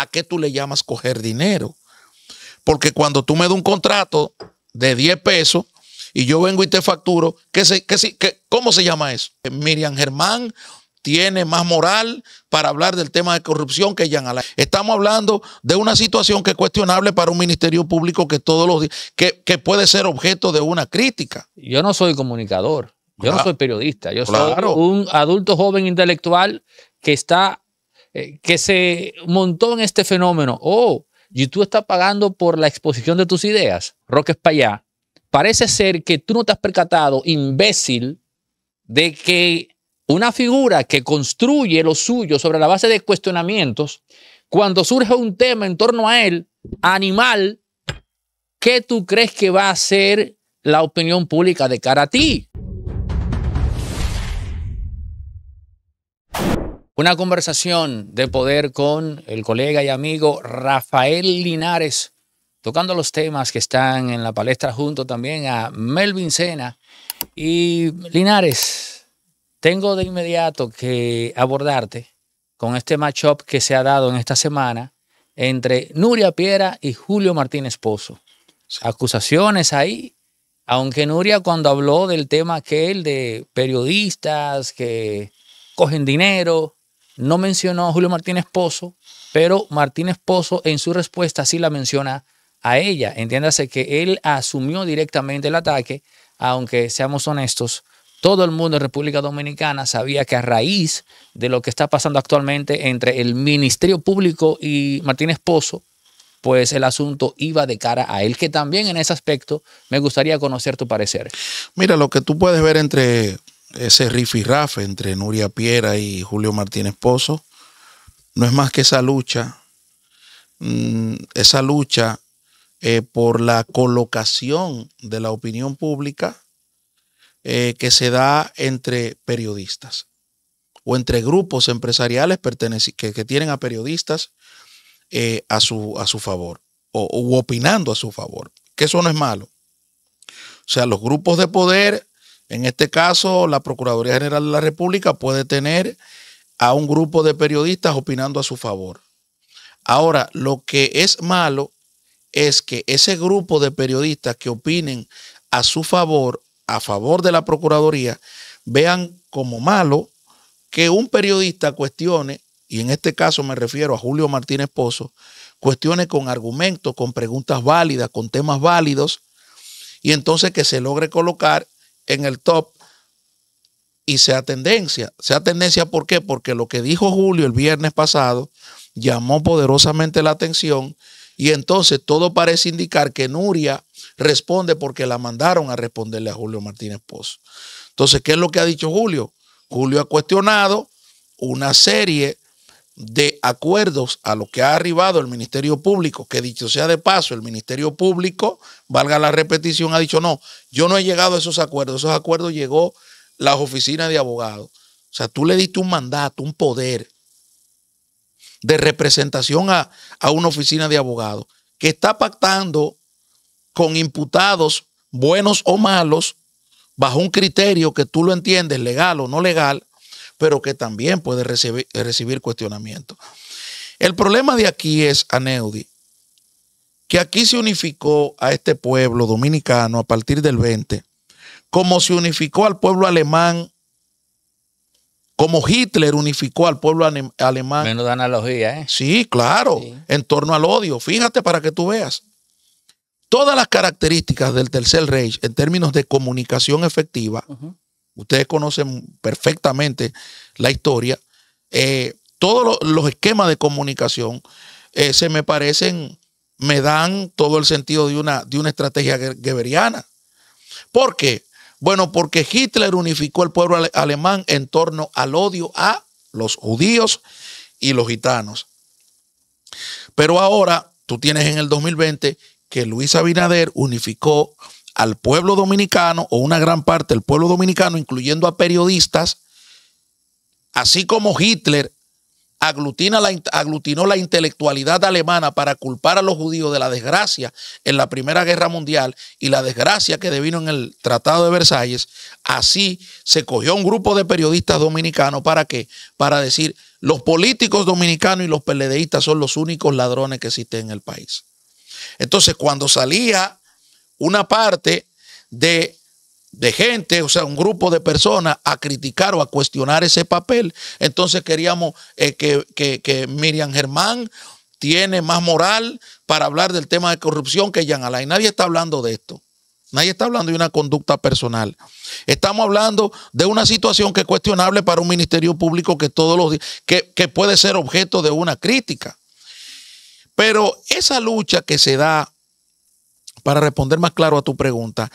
¿a qué tú le llamas coger dinero? Porque cuando tú me das un contrato de 10 pesos y yo vengo y te facturo, ¿qué se, qué, qué, ¿cómo se llama eso? Eh, Miriam Germán tiene más moral para hablar del tema de corrupción que Jean Alain. Estamos hablando de una situación que es cuestionable para un ministerio público que todos los días, que, puede ser objeto de una crítica. Yo no soy comunicador, yo no soy periodista, yo soy un adulto joven intelectual que está eh, que se montó en este fenómeno, oh, tú estás pagando por la exposición de tus ideas, Roque para parece ser que tú no te has percatado, imbécil, de que una figura que construye lo suyo sobre la base de cuestionamientos, cuando surge un tema en torno a él, animal, ¿qué tú crees que va a ser la opinión pública de cara a ti? Una conversación de poder con el colega y amigo Rafael Linares, tocando los temas que están en la palestra junto también a Melvin Sena. Y Linares, tengo de inmediato que abordarte con este matchup que se ha dado en esta semana entre Nuria Piera y Julio Martínez Pozo. Acusaciones ahí, aunque Nuria cuando habló del tema aquel de periodistas que cogen dinero, no mencionó a Julio Martínez Pozo, pero Martínez Pozo en su respuesta sí la menciona a ella. Entiéndase que él asumió directamente el ataque, aunque seamos honestos, todo el mundo en República Dominicana sabía que a raíz de lo que está pasando actualmente entre el Ministerio Público y Martínez Pozo, pues el asunto iba de cara a él, que también en ese aspecto me gustaría conocer tu parecer. Mira, lo que tú puedes ver entre ese y rafe entre Nuria Piera y Julio Martínez Pozo, no es más que esa lucha, mm, esa lucha eh, por la colocación de la opinión pública eh, que se da entre periodistas o entre grupos empresariales que, tienen a periodistas eh, a, su, a, su, favor o opinando a su favor, que eso no es malo. O sea, los grupos de poder en este caso, la Procuraduría General de la República puede tener a un grupo de periodistas opinando a su favor. Ahora, lo que es malo es que ese grupo de periodistas que opinen a su favor, a favor de la Procuraduría, vean como malo que un periodista cuestione, y en este caso me refiero a Julio Martínez Pozo, cuestione con argumentos, con preguntas válidas, con temas válidos, y entonces que se logre colocar en el top y sea tendencia. Sea tendencia, ¿por qué? Porque lo que dijo Julio el viernes pasado llamó poderosamente la atención y entonces todo parece indicar que Nuria responde porque la mandaron a responderle a Julio Martínez Pozo. Entonces, ¿qué es lo que ha dicho Julio? Julio ha cuestionado una serie de acuerdos a lo que ha arribado el Ministerio Público, que dicho sea de paso, el Ministerio Público, valga la repetición, ha dicho, no, yo no he llegado a esos acuerdos, esos acuerdos llegó las oficinas de abogados. O sea, tú le diste un mandato, un poder de representación a, a una oficina de abogados que está pactando con imputados buenos o malos bajo un criterio que tú lo entiendes, legal o no legal, pero que también puede eh, recibir, cuestionamiento. El problema de aquí es, Aneudi, que aquí se unificó a este pueblo dominicano a partir del 20, como se unificó al pueblo alemán, como Hitler unificó al pueblo alemán. Menos de analogía, ¿eh? Sí, claro, en torno al odio. Fíjate para que tú veas. Todas las características del Tercer Reich en términos de comunicación efectiva, ustedes conocen perfectamente la historia, eh, todos los, esquemas de comunicación eh, se me parecen, me dan todo el sentido de una, de una estrategia geberiana. ¿Por qué? Bueno, porque Hitler unificó el pueblo alemán en torno al odio a los judíos y los gitanos. Pero ahora tú tienes en el 2020 que Luis Abinader unificó al pueblo dominicano o una gran parte del pueblo dominicano, incluyendo a periodistas, así como Hitler aglutina la, aglutinó la intelectualidad alemana para culpar a los judíos de la desgracia en la Primera Guerra Mundial y la desgracia que devino en el Tratado de Versalles, así se cogió un grupo de periodistas dominicanos para qué? Para decir, los políticos dominicanos y los peledeístas son los únicos ladrones que existen en el país. Entonces, cuando salía una parte de, gente, o sea, un grupo de personas a criticar o a cuestionar ese papel. Entonces queríamos eh, que, Miriam Germán tiene más moral para hablar del tema de corrupción que Jan Alain. Nadie está hablando de esto. Nadie está hablando de una conducta personal. Estamos hablando de una situación que es cuestionable para un ministerio público que todos los días, que, que puede ser objeto de una crítica. Pero esa lucha que se da para responder más claro a tu pregunta,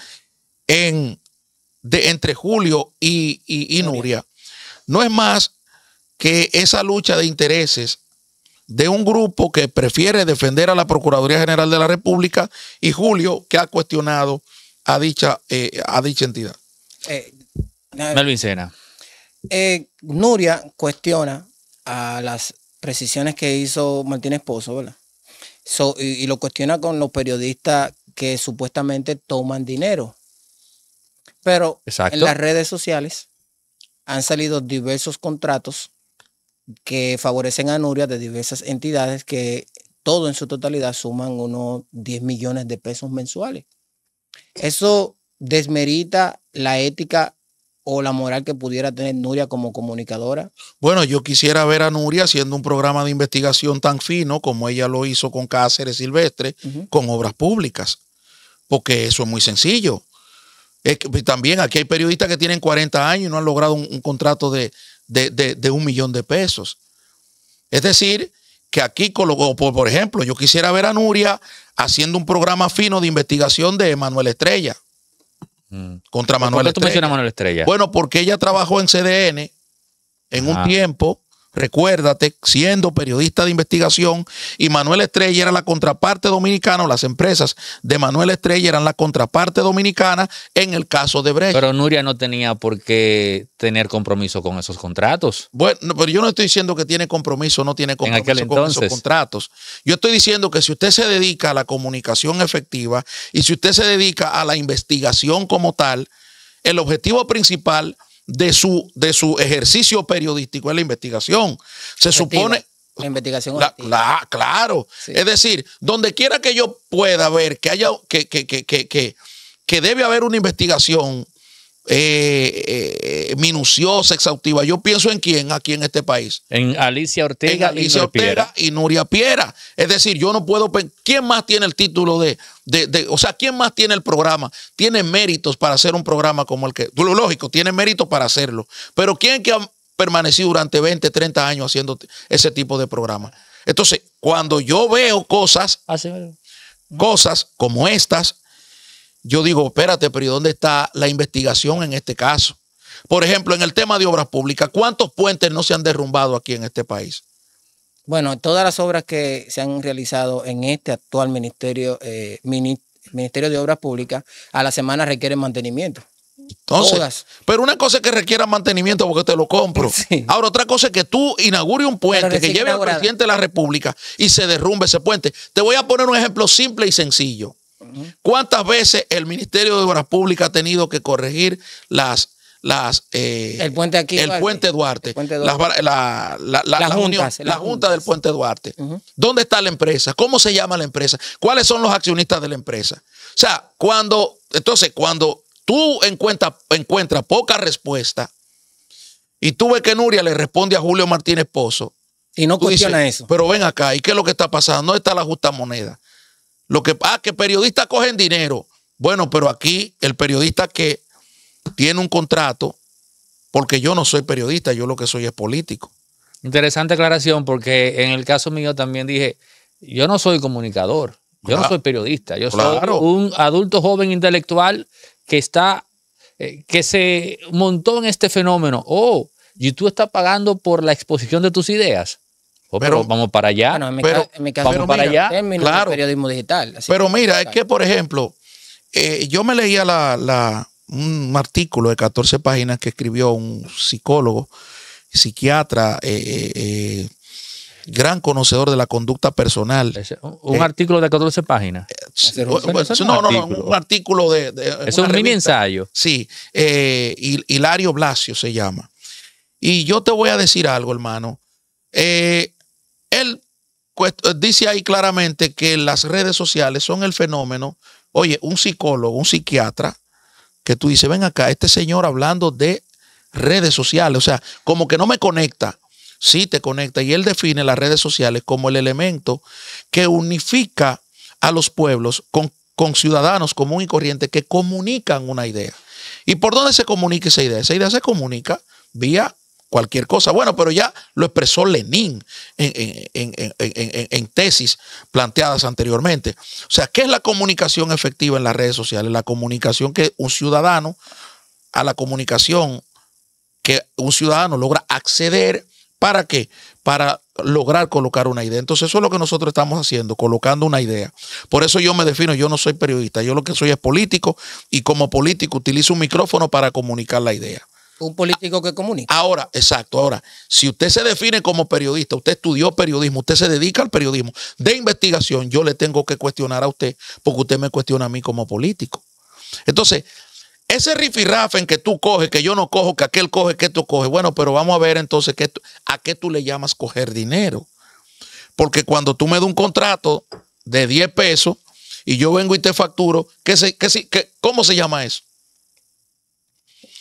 entre Julio y, Nuria, no es más que esa lucha de intereses de un grupo que prefiere defender a la Procuraduría General de la República y Julio que ha cuestionado a dicha, eh, a dicha entidad. Eh, eh, Nuria cuestiona a las precisiones que hizo Martín Esposo, ¿verdad? y, lo cuestiona con los periodistas que supuestamente toman dinero. Pero en las redes sociales han salido diversos contratos que favorecen a Nuria de diversas entidades que todo en su totalidad suman unos 10 millones de pesos mensuales. Eso desmerita la ética o la moral que pudiera tener Nuria como comunicadora? Bueno, yo quisiera ver a Nuria haciendo un programa de investigación tan fino como ella lo hizo con Cáceres Silvestre, con obras públicas porque eso es muy sencillo. también aquí hay periodistas que tienen 40 años y no han logrado un, contrato de, un millón de pesos. Es decir, que aquí, por ejemplo, yo quisiera ver a Nuria haciendo un programa fino de investigación de Manuel Estrella. Mm. Contra Manuel ¿Por qué tú Estrella. Mencionas Manuel Estrella. Bueno, porque ella trabajó en CDN en un tiempo Recuérdate, siendo periodista de investigación y Manuel Estrella era la contraparte dominicana, las empresas de Manuel Estrella eran la contraparte dominicana en el caso de Brecht. Pero Nuria no tenía por qué tener compromiso con esos contratos. Bueno, pero yo no estoy diciendo que tiene compromiso no tiene compromiso con esos contratos. Yo estoy diciendo que si usted se dedica a la comunicación efectiva y si usted se dedica a la investigación como tal, el objetivo principal de su, de su ejercicio periodístico En la investigación. Se supone... La investigación. La, claro. Es decir, donde quiera que yo pueda ver que haya que, que, que, que, debe haber una investigación, eh, eh, eh, minuciosa, exhaustiva. Yo pienso en quién aquí en este país. En Alicia Ortega. Alicia y Ortega y Nuria Piera. Es decir, yo no puedo. ¿Quién más tiene el título de, O sea, ¿quién más tiene el programa? Tiene méritos para hacer un programa como el que. Lo lógico, tiene méritos para hacerlo. Pero ¿quién que ha permanecido durante 20, 30 años haciendo ese tipo de programa? Entonces, cuando yo veo cosas. Ah, cosas como estas, yo digo, espérate, pero ¿y dónde está la investigación en este caso? Por ejemplo, en el tema de obras públicas, ¿cuántos puentes no se han derrumbado aquí en este país? Bueno, todas las obras que se han realizado en este actual ministerio, eh, ministerio de Obras Públicas, a la semana requieren mantenimiento. Entonces, Todas. pero una cosa es que requiera mantenimiento porque te lo compro. Ahora, otra cosa es que tú inaugures un puente que lleve al presidente de la República y se derrumbe ese puente. Te voy a poner un ejemplo simple y sencillo. ¿Cuántas veces el Ministerio de Obras Públicas ha tenido que corregir las... las eh, el puente aquí. El puente Duarte. La, junta del puente Duarte. ¿Dónde está la empresa? ¿Cómo se llama la empresa? ¿Cuáles son los accionistas de la empresa? O sea, cuando... Entonces, cuando tú encuentras, poca respuesta y tú ves que Nuria le responde a Julio Martínez Pozo. Y no cuestiona eso. Pero ven acá, ¿y qué es lo que está pasando? No está la justa moneda? Lo que ah, que periodistas cogen dinero. Bueno, pero aquí el periodista que tiene un contrato, porque yo no soy periodista, yo lo que soy es político. Interesante aclaración, porque en el caso mío también dije, yo no soy comunicador, yo no soy periodista, yo soy un adulto joven intelectual que está, eh, que se montó en este fenómeno. Oh, y tú estás pagando por la exposición de tus ideas. Pues pero, vamos para allá. en mi, pero, caso, vamos para allá. claro, digital. pero mira, es que, por ejemplo, eh, yo me leía la, un artículo de 14 páginas que escribió un psicólogo, psiquiatra, eh, eh, gran conocedor de la conducta personal. un artículo de 14 páginas. no, no, no, un artículo de... es un mini ensayo. Sí, Hilario Blasio se llama. Y yo te voy a decir algo, hermano. Eh, él eh, dice ahí claramente que las redes sociales son el fenómeno. Oye, un psicólogo, un psiquiatra, que tú dices, ven acá, este señor hablando de redes sociales, o sea, como que no me conecta, sí te conecta. Y él define las redes sociales como el elemento que unifica a los pueblos con, ciudadanos común y corriente que comunican una idea. ¿Y por dónde se comunica esa idea? Esa idea se comunica vía cualquier cosa. Bueno, pero ya lo expresó Lenin en, en, tesis planteadas anteriormente. O sea, ¿qué es la comunicación efectiva en las redes sociales? La comunicación que un ciudadano, a la comunicación que un ciudadano logra acceder, ¿para qué? Para lograr colocar una idea. Entonces eso es lo que nosotros estamos haciendo, colocando una idea. Por eso yo me defino, yo no soy periodista, yo lo que soy es político y como político utilizo un micrófono para comunicar la idea. Un político que comunica. Ahora, exacto, ahora, si usted se define como periodista, usted estudió periodismo, usted se dedica al periodismo de investigación, yo le tengo que cuestionar a usted porque usted me cuestiona a mí como político. Entonces, ese rifirrafe en que tú coges, que yo no cojo, que aquel coge, que tú coges. Bueno, pero vamos a ver entonces a qué tú le llamas coger dinero. Porque cuando tú me das un contrato de 10 pesos y yo vengo y te facturo, ¿qué qué, qué, ¿cómo se llama eso?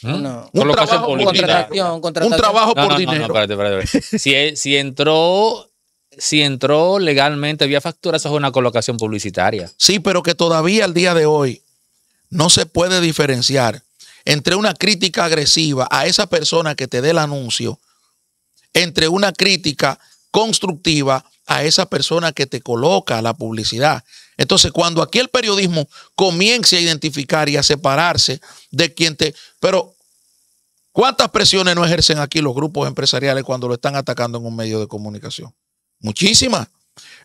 ¿Eh? un, trabajo un trabajo por dinero. si, entró si entró legalmente vía factura, eso es una colocación publicitaria. Sí, pero que todavía al día de hoy no se puede diferenciar entre una crítica agresiva a esa persona que te dé el anuncio, entre una crítica constructiva a esa persona que te coloca la publicidad. Entonces, cuando aquí el periodismo comience a identificar y a separarse de quien te... Pero ¿Cuántas presiones no ejercen aquí los grupos empresariales cuando lo están atacando en un medio de comunicación? Muchísimas.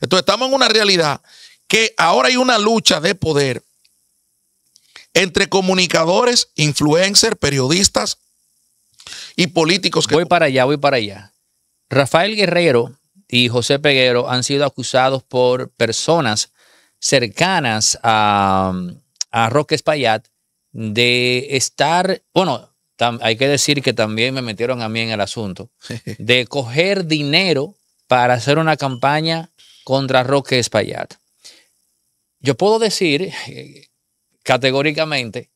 Entonces estamos en una realidad que ahora hay una lucha de poder entre comunicadores, influencers, periodistas y políticos. Que voy para allá, voy para allá. Rafael Guerrero y José Peguero han sido acusados por personas cercanas a, a Roque Espaillat de estar, bueno, hay que decir que también me metieron a mí en el asunto, de coger dinero para hacer una campaña contra Roque Espaillat. Yo puedo decir eh, categóricamente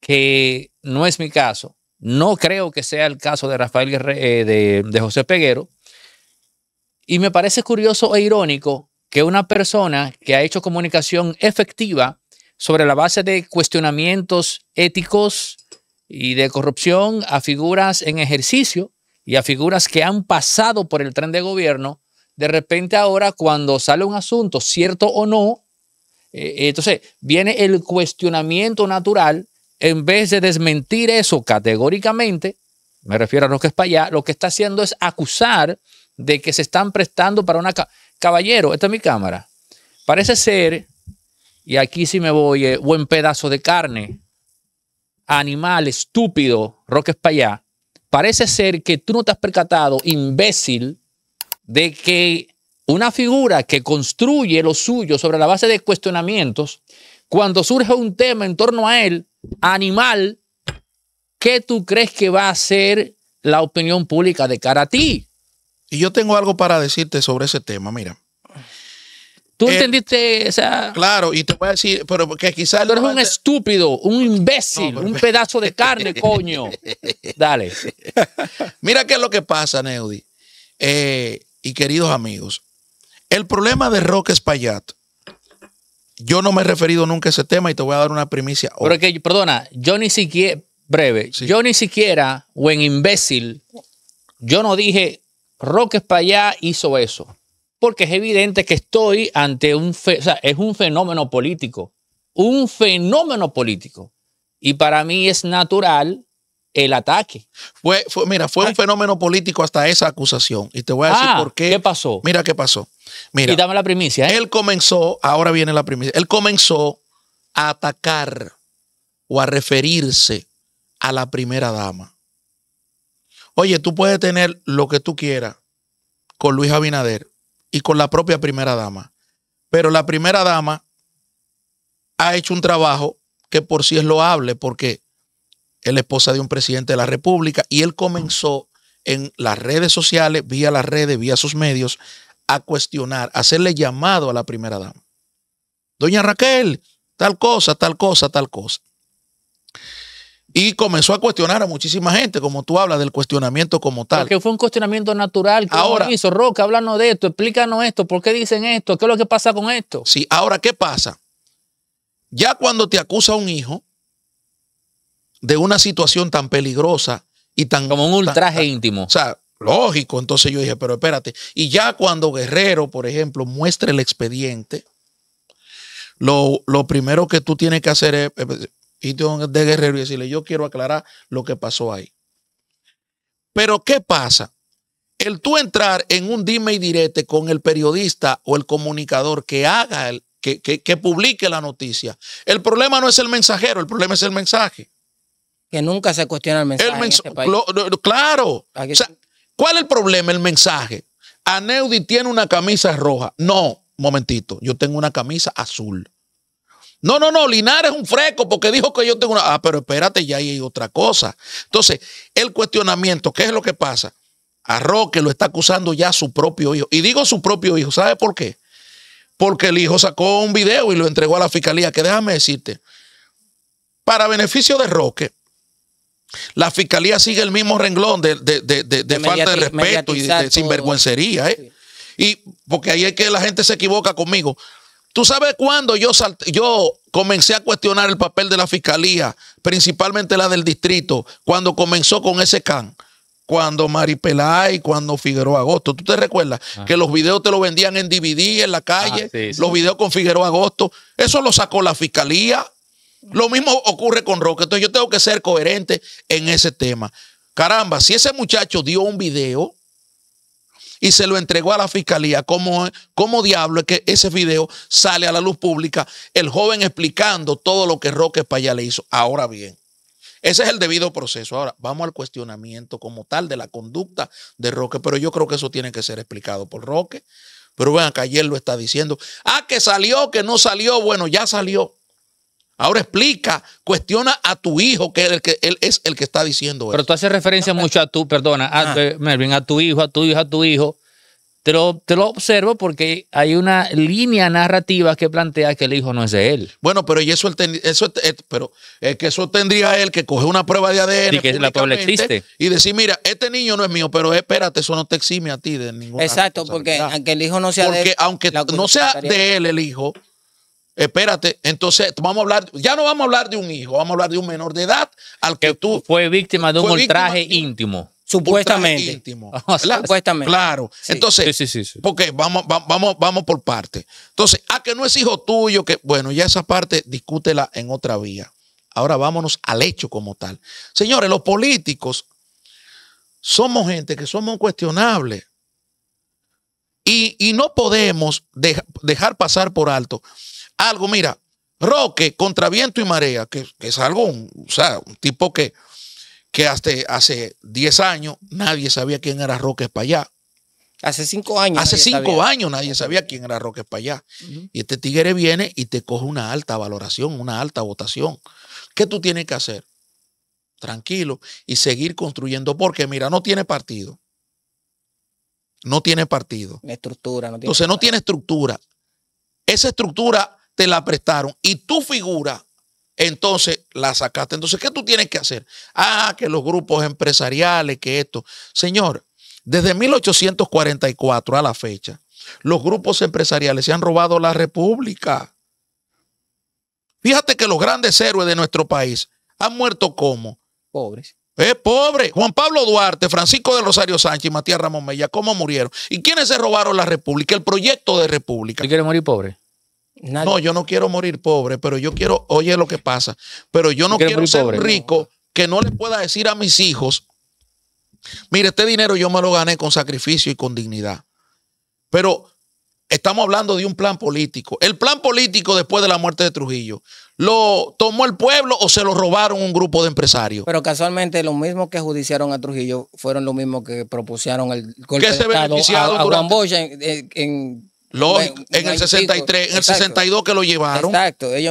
que no es mi caso. No creo que sea el caso de Rafael Guerrero, eh, de José Peguero. Y me parece curioso e irónico que una persona que ha hecho comunicación efectiva sobre la base de cuestionamientos éticos, y de corrupción a figuras en ejercicio y a figuras que han pasado por el tren de gobierno, de repente ahora cuando sale un asunto, cierto o no, eh, entonces viene el cuestionamiento natural en vez de desmentir eso categóricamente, me refiero a lo que es para allá, lo que está haciendo es acusar de que se están prestando para una... Caballero, esta es mi cámara. Parece ser, y aquí sí me voy, eh, buen pedazo de carne animal, estúpido, Roque para parece ser que tú no te has percatado, imbécil, de que una figura que construye lo suyo sobre la base de cuestionamientos, cuando surge un tema en torno a él, animal, ¿qué tú crees que va a ser la opinión pública de cara a ti? Y yo tengo algo para decirte sobre ese tema, mira. Tú eh, entendiste, o Claro, y te voy a decir, pero porque quizás. Tú eres un estúpido, un imbécil, un pedazo de carne, coño. Dale. Mira qué es lo que pasa, Neudi. Eh, y queridos amigos, el problema de Roque Espaillat. Yo no me he referido nunca a ese tema y te voy a dar una primicia. Hoy. Pero que, perdona, yo ni siquiera, breve, yo ni siquiera, buen imbécil, yo no dije Roque Espaillat hizo eso porque es evidente que estoy ante un, o sea, es un fenómeno político, un fenómeno político. Y para mí es natural el ataque. Fue, mira, fue un ah. fenómeno político hasta esa acusación. Y te voy a decir ah, por qué. ¿Qué pasó? Mira qué pasó. Mira, y dame la primicia. ¿eh? Él comenzó, ahora viene la primicia, él comenzó a atacar o a referirse a la primera dama. Oye, tú puedes tener lo que tú quieras con Luis Abinader, y con la propia primera dama. Pero la primera dama ha hecho un trabajo que por sí es loable porque es la esposa de un presidente de la República y él comenzó en las redes sociales, vía las redes, vía sus medios, a cuestionar, a hacerle llamado a la primera dama. Doña Raquel, tal cosa, tal cosa, tal cosa y comenzó a cuestionar a muchísima gente, como tú hablas del cuestionamiento como tal. Porque fue un cuestionamiento natural. que ahora, hizo? Roca, háblanos de esto, explícanos esto, ¿por qué dicen esto? ¿Qué es lo que pasa con esto? Sí, ahora, ¿qué pasa? Ya cuando te acusa un hijo de una situación tan peligrosa y tan... Como un ultraje íntimo. O sea, lógico, entonces yo dije, pero espérate. Y ya cuando Guerrero, por ejemplo, muestra el expediente, lo, lo primero que tú tienes que hacer es de guerrero y decirle, yo quiero aclarar lo que pasó ahí. Pero ¿qué pasa? El tú entrar en un dime y direte con el periodista o el comunicador que haga, el, que, publique la noticia. El problema no es el mensajero, el problema es el mensaje. Que nunca se cuestiona el mensaje. claro. ¿Cuál es el problema? El mensaje. Aneudi tiene una camisa roja. No, momentito, yo tengo una camisa azul. No, no, no, Linares es un fresco porque dijo que yo tengo una... Ah, pero espérate, ya hay otra cosa. Entonces, el cuestionamiento, ¿qué es lo que pasa? A Roque lo está acusando ya su propio hijo. Y digo su propio hijo, ¿sabe por qué? Porque el hijo sacó un video y lo entregó a la fiscalía, que déjame decirte, para beneficio de Roque, la fiscalía sigue el mismo renglón de, falta de respeto y de, sinvergüencería. ¿eh? Y porque ahí es que la gente se equivoca conmigo. ¿Tú sabes cuándo yo, yo comencé a cuestionar el papel de la fiscalía, principalmente la del distrito, cuando comenzó con ese can? Cuando Mari Pelay, cuando Figueroa Agosto. ¿Tú te recuerdas ah. que los videos te lo vendían en DVD en la calle? Ah, los videos con Figueroa Agosto. Eso lo sacó la fiscalía. Lo mismo ocurre con Roque. Entonces yo tengo que ser coherente en ese tema. Caramba, si ese muchacho dio un video, y se lo entregó a la fiscalía. ¿Cómo, cómo diablo es que ese video sale a la luz pública? El joven explicando todo lo que Roque Payá le hizo. Ahora bien, ese es el debido proceso. Ahora, vamos al cuestionamiento como tal de la conducta de Roque, pero yo creo que eso tiene que ser explicado por Roque. Pero vean que ayer lo está diciendo. Ah, que salió, que no salió. Bueno, ya salió. Ahora explica, cuestiona a tu hijo, que, él es el que está diciendo Pero tú haces referencia mucho a tu, perdona, a, ah. eh, a tu hijo, a tu hijo, a tu hijo. Te lo, te lo, observo porque hay una línea narrativa que plantea que el hijo no es de él. Bueno, pero y eso, eso eh, eh, pero es que eso tendría él que coger una prueba de ADN y que la prueba existe y decir, mira, este niño no es mío, pero espérate, eso no te exime a ti de ninguna. Exacto, porque aunque el hijo no sea de él, aunque no sea de él el hijo, Espérate, entonces vamos a hablar, ya no vamos a hablar de un hijo, vamos a hablar de un menor de edad al que, tú. Fue víctima de un ultraje íntimo. Supuestamente. Ah, supuestamente. Claro. Entonces, sí, sí, porque vamos, vamos, vamos por parte. Entonces, a ah, que no es hijo tuyo, que bueno, ya esa parte discútela en otra vía. Ahora vámonos al hecho como tal. Señores, los políticos somos gente que somos cuestionables. Y, no podemos dejar pasar por alto algo, mira, Roque contra viento y marea, que, es algo, un, o sea, un tipo que, que hace 10 años nadie sabía quién era Roque allá Hace cinco años. Hace cinco años nadie sabía quién era Roque Espallá. Y este tigre viene y te coge una alta valoración, una alta votación. ¿Qué tú tienes que hacer? Tranquilo y seguir construyendo, porque mira, no tiene partido. No tiene partido. estructura, no tiene Entonces, no tiene estructura. Esa estructura te la prestaron y tu figura, entonces la sacaste. Entonces, ¿qué tú tienes que hacer? Ah, que los grupos empresariales, que esto. Señor, desde 1844 a la fecha, los grupos empresariales se han robado la República. Fíjate que los grandes héroes de nuestro país han muerto como pobres. Eh, pobre. Juan Pablo Duarte, Francisco de Rosario Sánchez y Matías Ramón Mella, ¿cómo murieron? ¿Y quiénes se robaron la República? El proyecto de República. Y quiere morir pobre? No, yo no quiero morir pobre, pero yo quiero, oye lo que pasa, pero yo no quiero ser rico que no le pueda decir a mis hijos, mire, este dinero yo me lo gané con sacrificio y con dignidad. Pero estamos hablando de un plan político. El plan político después de la muerte de Trujillo, ¿lo tomó el pueblo o se lo robaron un grupo de empresarios? Pero casualmente los mismos que judiciaron a Trujillo fueron los mismos que propusieron el golpe de Estado a, en en el 63, en el 62 que lo llevaron.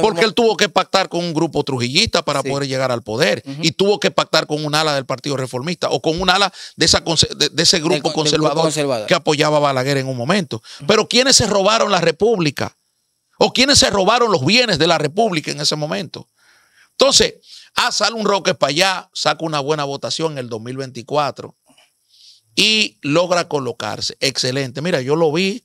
porque él tuvo que pactar con un grupo trujillista para poder llegar al poder. Y tuvo que pactar con un ala del Partido Reformista o con un ala de, ese grupo, conservador, que apoyaba a Balaguer en un momento. Pero ¿quiénes se robaron la República? ¿O quiénes se robaron los bienes de la República en ese momento? Entonces, ah, sale un Roque para allá, saca una buena votación en el 2024 y logra colocarse. Excelente. Mira, yo lo vi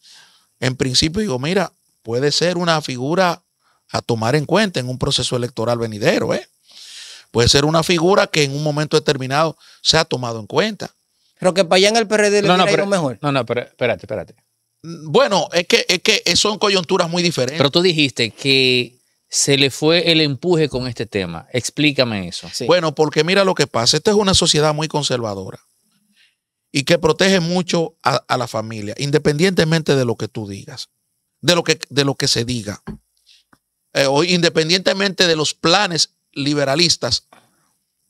en principio digo, mira, puede ser una figura a tomar en cuenta en un proceso electoral venidero, ¿eh? Puede ser una figura que en un momento determinado se ha tomado en cuenta. Pero que para allá en el PRD le no, pero, mejor. No, no, pero espérate, espérate. Mm, bueno, es que, que son coyunturas muy diferentes. Pero tú dijiste que se le fue el empuje con este tema. Explícame eso. Bueno, porque mira lo que pasa. Esta es una sociedad muy conservadora y que protege mucho a, la familia, independientemente de lo que tú digas, de lo que, de lo que se diga, eh, o independientemente de los planes liberalistas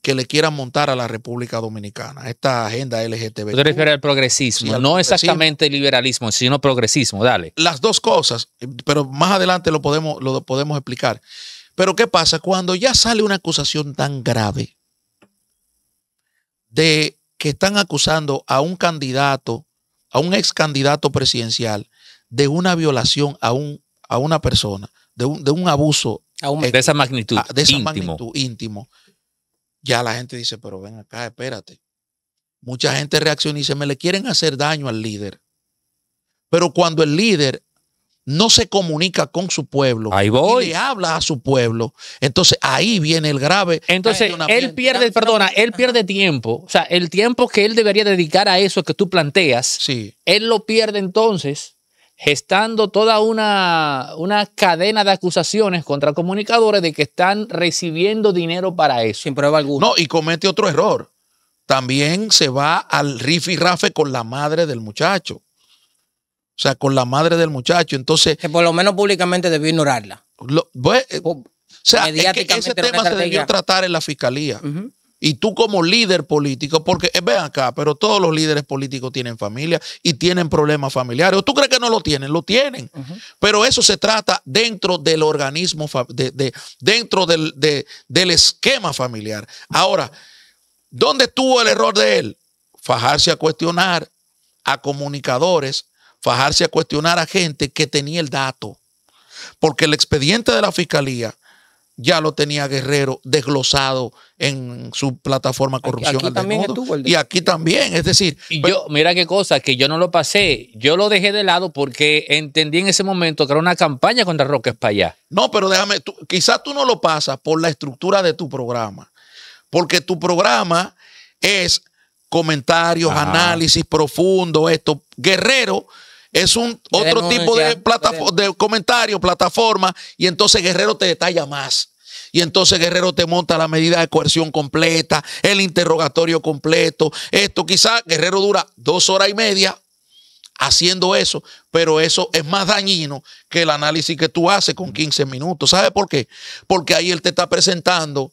que le quieran montar a la República Dominicana, esta agenda LGTB. Te refieres al progresismo, no exactamente liberalismo, sino progresismo, dale. Las dos cosas, pero más adelante lo podemos, lo podemos explicar. Pero ¿qué pasa? Cuando ya sale una acusación tan grave de que están acusando a un candidato, a un ex candidato presidencial, de una violación a, un, a una persona, de un, de un abuso. A de esa magnitud. Ah, de esa íntimo. magnitud íntimo. Ya la gente dice, pero ven acá, espérate. Mucha gente reacciona y dice, me le quieren hacer daño al líder. Pero cuando el líder no se comunica con su pueblo. Ahí Y le habla a su pueblo. Entonces ahí viene el grave. Entonces él pierde, perdona, él pierde tiempo. O sea, el tiempo que él debería dedicar a eso que tú planteas, sí. él lo pierde entonces gestando toda una, una cadena de acusaciones contra comunicadores de que están recibiendo dinero para eso. Sin prueba alguna. No, y comete otro error. También se va al rifirrafe rafe con la madre del muchacho o sea, con la madre del muchacho. Entonces. Que por lo menos públicamente debió ignorarla. Pues, eh, o sea, que ese tema se debió tratar en la fiscalía. Y tú como líder político, porque eh, ven acá, pero todos los líderes políticos tienen familia y tienen problemas familiares. ¿O tú crees que no lo tienen? Lo tienen. Pero eso se trata dentro del organismo, de, dentro del, del esquema familiar. Ahora, ¿dónde estuvo el error de él? Fajarse a cuestionar a comunicadores fajarse a cuestionar a gente que tenía el dato, porque el expediente de la fiscalía ya lo tenía Guerrero desglosado en su plataforma Corrupción al Desnudo. Y aquí también, es decir. yo, mira qué cosa, que yo no lo pasé. Yo lo dejé de lado porque entendí en ese momento que era una campaña contra Roque España. No, pero déjame, tú, quizás tú no lo pasas por la estructura de tu programa. Porque tu programa es comentarios, análisis profundo, esto. Guerrero es un otro tipo de, de comentario, plataforma, y entonces Guerrero te detalla más. Y entonces Guerrero te monta la medida de coerción completa, el interrogatorio completo. Esto quizás Guerrero dura dos horas y media haciendo eso, pero eso es más dañino que el análisis que tú haces con 15 minutos. ¿Sabes por qué? Porque ahí él te está presentando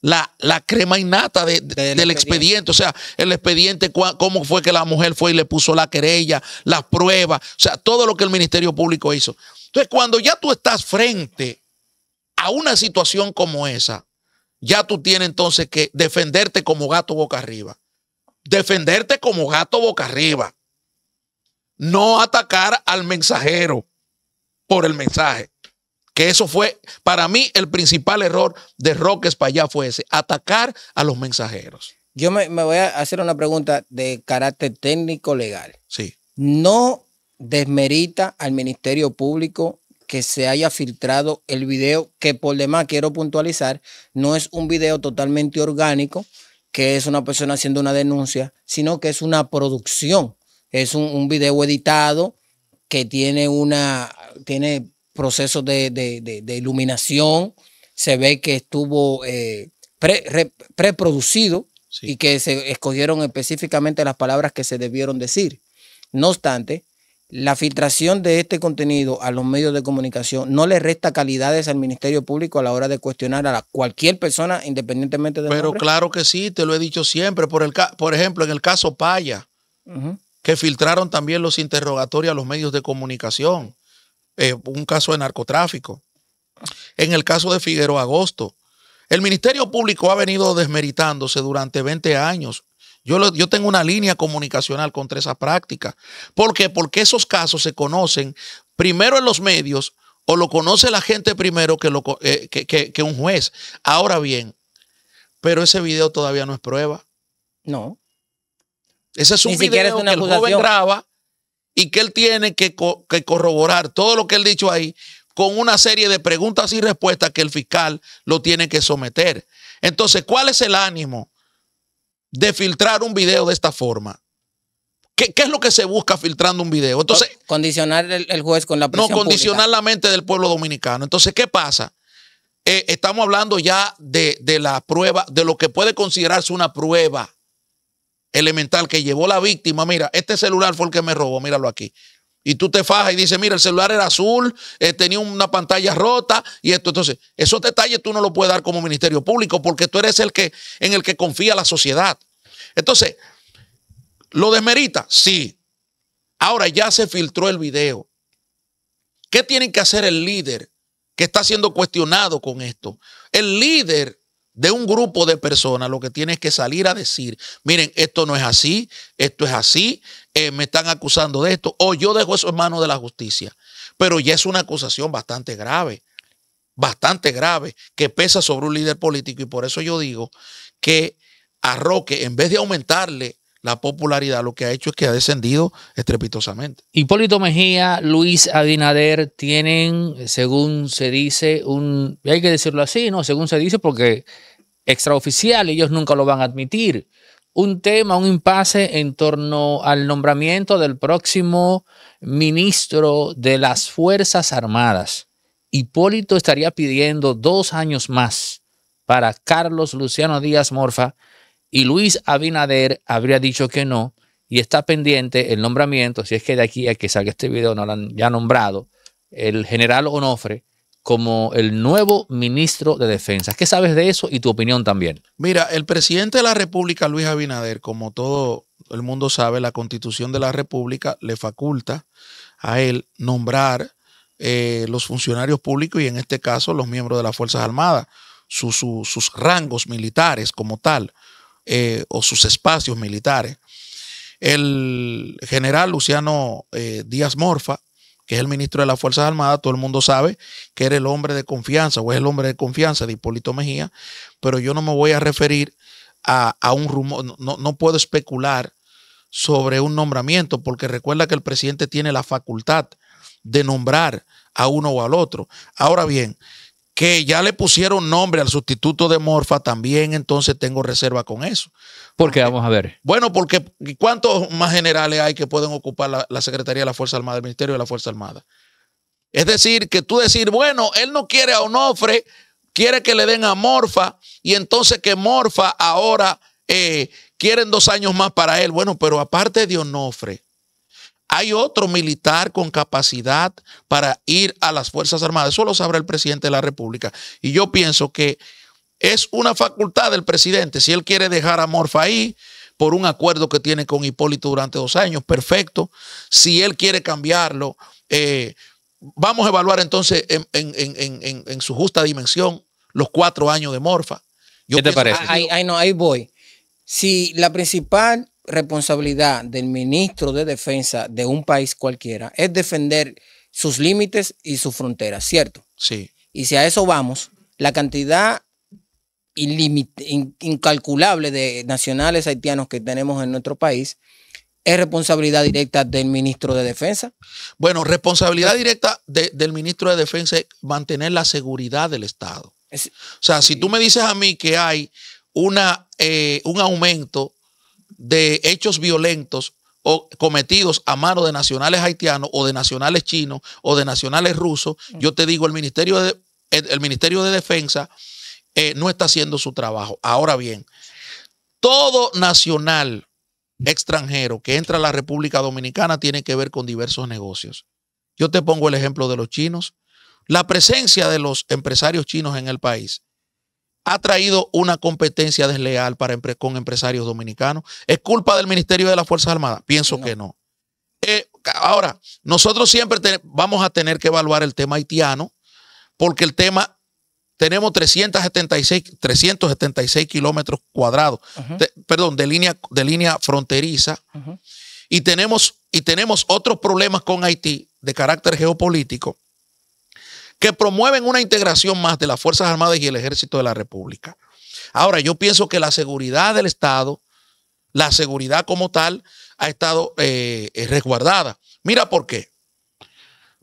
la, crema innata del, expediente. O sea, el expediente, cómo fue que la mujer fue y le puso la querella, las pruebas, o sea, todo lo que el Ministerio Público hizo. Entonces, cuando ya tú estás frente a una situación como esa, ya tú tienes entonces que defenderte como gato boca arriba. Defenderte como gato boca arriba. No atacar al mensajero por el mensaje. Que eso fue, para mí, el principal error de Roques para allá fue ese, atacar a los mensajeros. Yo me, voy a hacer una pregunta de carácter técnico legal. Sí. No desmerita al Ministerio Público que se haya filtrado el video, que por demás quiero puntualizar, no es un video totalmente orgánico, que es una persona haciendo una denuncia, sino que es una producción. Es un, video editado que tiene una, tiene proceso de, iluminación, se ve que estuvo eh, pre, preproducido y que se escogieron específicamente las palabras que se debieron decir. No obstante, la filtración de este contenido a los medios de comunicación no le resta calidades al Ministerio Público a la hora de cuestionar a cualquier persona independientemente de... Pero claro que sí, te lo he dicho siempre. Por, el, por ejemplo, en el caso Paya, que filtraron también los interrogatorios a los medios de comunicación. Eh, un caso de narcotráfico. En el caso de Figueroa Agosto, el Ministerio Público ha venido desmeritándose durante 20 años. Yo, yo tengo una línea comunicacional contra esa práctica. ¿Por qué? Porque esos casos se conocen primero en los medios o lo conoce la gente primero que, lo, eh, un juez. Ahora bien, pero ese video todavía no es prueba. No. Ese es un video una que el joven graba y que él tiene que, corroborar todo lo que él dicho ahí con una serie de preguntas y respuestas que el fiscal lo tiene que someter. Entonces, ¿cuál es el ánimo de filtrar un video de esta forma? ¿Qué, es lo que se busca filtrando un video? Entonces, condicionar el, juez con la presión No, condicionar la mente del pueblo dominicano. Entonces, ¿qué pasa? Eh, estamos hablando ya de la prueba, de lo que puede considerarse una prueba elemental que llevó la víctima, mira, este celular fue el que me robó, míralo aquí. Y tú te fajas y dices, mira, el celular era azul, eh, tenía una pantalla rota y esto. Entonces, esos detalles tú no los puedes dar como Ministerio Público porque tú eres el que en el que confía la sociedad. Entonces, ¿lo desmerita? Sí. Ahora ya se filtró el video. ¿Qué tiene que hacer el líder que está siendo cuestionado con esto? El líder de un grupo de personas, lo que tienes que salir a decir, miren, esto no es así, esto es así, eh, me están acusando de esto, o yo dejo eso en manos de la justicia. Pero ya es una acusación bastante grave, bastante grave, que pesa sobre un líder político. Y por eso yo digo que a Roque, en vez de aumentarle la popularidad lo que ha hecho es que ha descendido estrepitosamente. Hipólito Mejía, Luis Abinader tienen, según se dice, un, hay que decirlo así, ¿no? Según se dice, porque extraoficial, ellos nunca lo van a admitir, un tema, un impasse en torno al nombramiento del próximo ministro de las Fuerzas Armadas. Hipólito estaría pidiendo dos años más para Carlos Luciano Díaz Morfa y Luis Abinader habría dicho que no y está pendiente el nombramiento, si es que de aquí a que salga este video no lo han ya nombrado, el general Onofre como el nuevo ministro de Defensa. ¿Qué sabes de eso y tu opinión también? Mira, el presidente de la República, Luis Abinader, como todo el mundo sabe, la constitución de la República le faculta a él nombrar eh, los funcionarios públicos y en este caso los miembros de las Fuerzas Armadas, sus rangos militares como tal. Eh, o sus espacios militares. El general Luciano eh, Díaz Morfa, que es el ministro de las Fuerzas Armadas, todo el mundo sabe que era el hombre de confianza o es el hombre de confianza de Hipólito Mejía, pero yo no me voy a referir a, un rumor, no, no puedo especular sobre un nombramiento, porque recuerda que el presidente tiene la facultad de nombrar a uno o al otro. Ahora bien, que ya le pusieron nombre al sustituto de Morfa, también entonces tengo reserva con eso. ¿Por qué? Vamos a ver. Bueno, porque ¿cuántos más generales hay que pueden ocupar la, Secretaría de la Fuerza Armada, el Ministerio de la Fuerza Armada? Es decir, que tú decir, bueno, él no quiere a Onofre, quiere que le den a Morfa, y entonces que Morfa ahora eh, quieren dos años más para él. Bueno, pero aparte de Onofre, hay otro militar con capacidad para ir a las Fuerzas Armadas. Eso lo sabrá el presidente de la República. Y yo pienso que es una facultad del presidente. Si él quiere dejar a Morfa ahí por un acuerdo que tiene con Hipólito durante dos años, perfecto. Si él quiere cambiarlo, eh, vamos a evaluar entonces en, su justa dimensión los cuatro años de Morfa. ¿Qué te parece? no, ahí voy. Si la principal responsabilidad del ministro de Defensa de un país cualquiera es defender sus límites y sus fronteras, ¿cierto? Sí. Y si a eso vamos, la cantidad incalculable de nacionales haitianos que tenemos en nuestro país, ¿Es responsabilidad directa del ministro de Defensa? Bueno, responsabilidad directa del ministro de Defensa es mantener la seguridad del Estado. o sea, si tú me dices a mí que hay una, eh, un aumento de hechos violentos o cometidos a mano de nacionales haitianos o de nacionales chinos o de nacionales rusos, mm. yo te digo, el Ministerio de, el Ministerio de Defensa eh, no está haciendo su trabajo. Ahora bien, todo nacional extranjero que entra a la República Dominicana tiene que ver con diversos negocios. Yo te pongo el ejemplo de los chinos. La presencia de los empresarios chinos en el país ha traído una competencia desleal para con empresarios dominicanos. ¿Es culpa del Ministerio de las Fuerzas Armadas? Pienso que no. Eh, ahora, nosotros siempre vamos a tener que evaluar el tema haitiano, porque el tema tenemos 376, 376 kilómetros cuadrados, perdón, de línea, de línea fronteriza, y, tenemos, y tenemos otros problemas con Haití de carácter geopolítico que promueven una integración más de las Fuerzas Armadas y el Ejército de la República. Ahora, yo pienso que la seguridad del Estado, la seguridad como tal, ha estado eh, eh, resguardada. Mira por qué.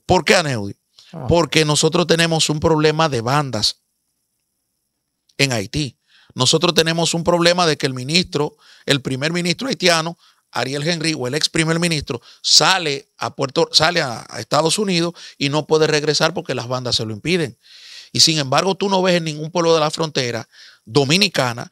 ¿Por qué, Aneudi? Ah. Porque nosotros tenemos un problema de bandas en Haití. Nosotros tenemos un problema de que el ministro, el primer ministro haitiano, Ariel Henry o el ex primer ministro sale a Puerto, sale a, Estados Unidos y no puede regresar porque las bandas se lo impiden. Y sin embargo, tú no ves en ningún pueblo de la frontera dominicana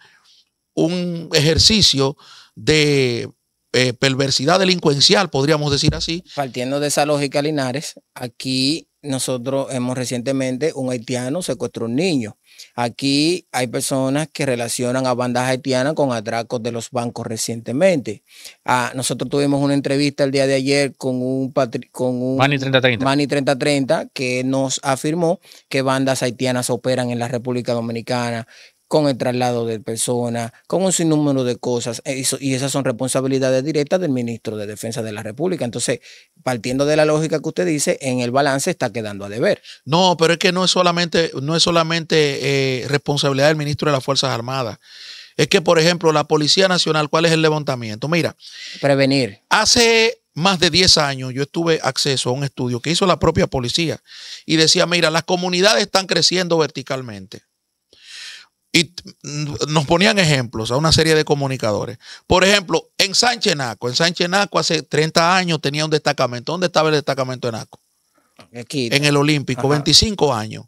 un ejercicio de eh, perversidad delincuencial, podríamos decir así. Partiendo de esa lógica, Linares, aquí nosotros hemos recientemente, un haitiano secuestró un niño Aquí hay personas que relacionan a bandas haitianas con atracos de los bancos recientemente. Ah, nosotros tuvimos una entrevista el día de ayer con un, con un Mani 3030. Mani 3030 que nos afirmó que bandas haitianas operan en la República Dominicana con el traslado de personas, con un sinnúmero de cosas, e y esas son responsabilidades directas del ministro de Defensa de la República. Entonces, partiendo de la lógica que usted dice, en el balance está quedando a deber. No, pero es que no es solamente, no es solamente eh, responsabilidad del ministro de las Fuerzas Armadas. Es que, por ejemplo, la Policía Nacional, ¿cuál es el levantamiento? Mira. Prevenir. Hace más de 10 años yo estuve acceso a un estudio que hizo la propia policía y decía, mira, las comunidades están creciendo verticalmente. Y nos ponían ejemplos a una serie de comunicadores. Por ejemplo, en Sánchez Naco. En Sánchez Naco hace 30 años tenía un destacamento. ¿Dónde estaba el destacamento de Naco? Aquí. En el Olímpico, 25 años.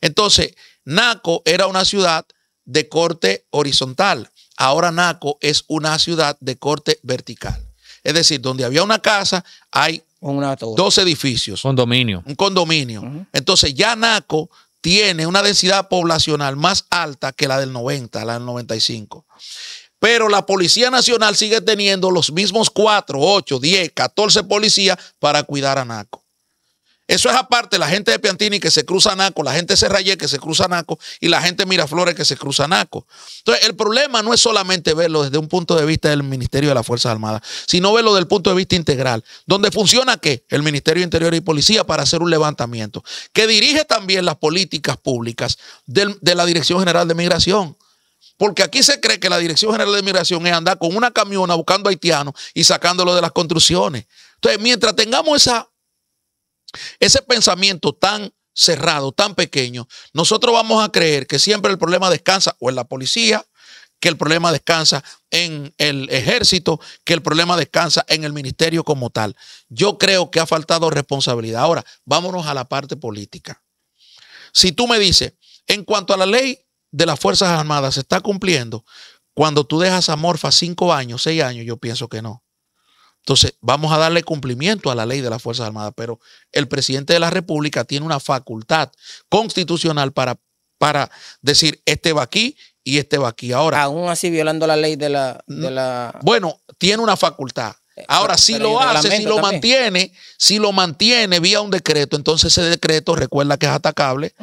Entonces, Naco era una ciudad de corte horizontal. Ahora Naco es una ciudad de corte vertical. Es decir, donde había una casa, hay dos edificios. Un Condominio. Un condominio. Entonces, ya Naco tiene una densidad poblacional más alta que la del 90, la del 95. Pero la Policía Nacional sigue teniendo los mismos 4, 8, 10, 14 policías para cuidar a Naco. Eso es aparte la gente de Piantini que se cruza Naco, la gente de Serrayé que se cruza Naco y la gente de Miraflores que se cruza Naco. Entonces, el problema no es solamente verlo desde un punto de vista del Ministerio de las Fuerzas Armadas, sino verlo desde el punto de vista integral, donde funciona qué? El Ministerio Interior y Policía para hacer un levantamiento, que dirige también las políticas públicas de la Dirección General de Migración. Porque aquí se cree que la Dirección General de Migración es andar con una camiona buscando haitianos y sacándolo de las construcciones. Entonces, mientras tengamos esa ese pensamiento tan cerrado, tan pequeño, nosotros vamos a creer que siempre el problema descansa o en la policía, que el problema descansa en el ejército, que el problema descansa en el ministerio como tal. Yo creo que ha faltado responsabilidad. Ahora, vámonos a la parte política. Si tú me dices, en cuanto a la ley de las Fuerzas Armadas, ¿se está cumpliendo? Cuando tú dejas a Morfa cinco años, seis años, yo pienso que no. Entonces, vamos a darle cumplimiento a la ley de las Fuerzas Armadas, pero el presidente de la República tiene una facultad constitucional para, para decir, este va aquí y este va aquí. Ahora. Aún así violando la ley de la. Mm, bueno, tiene una facultad. Eh, Ahora, si lo hace, si lo mantiene, si lo mantiene vía un decreto, entonces ese decreto recuerda que es atacable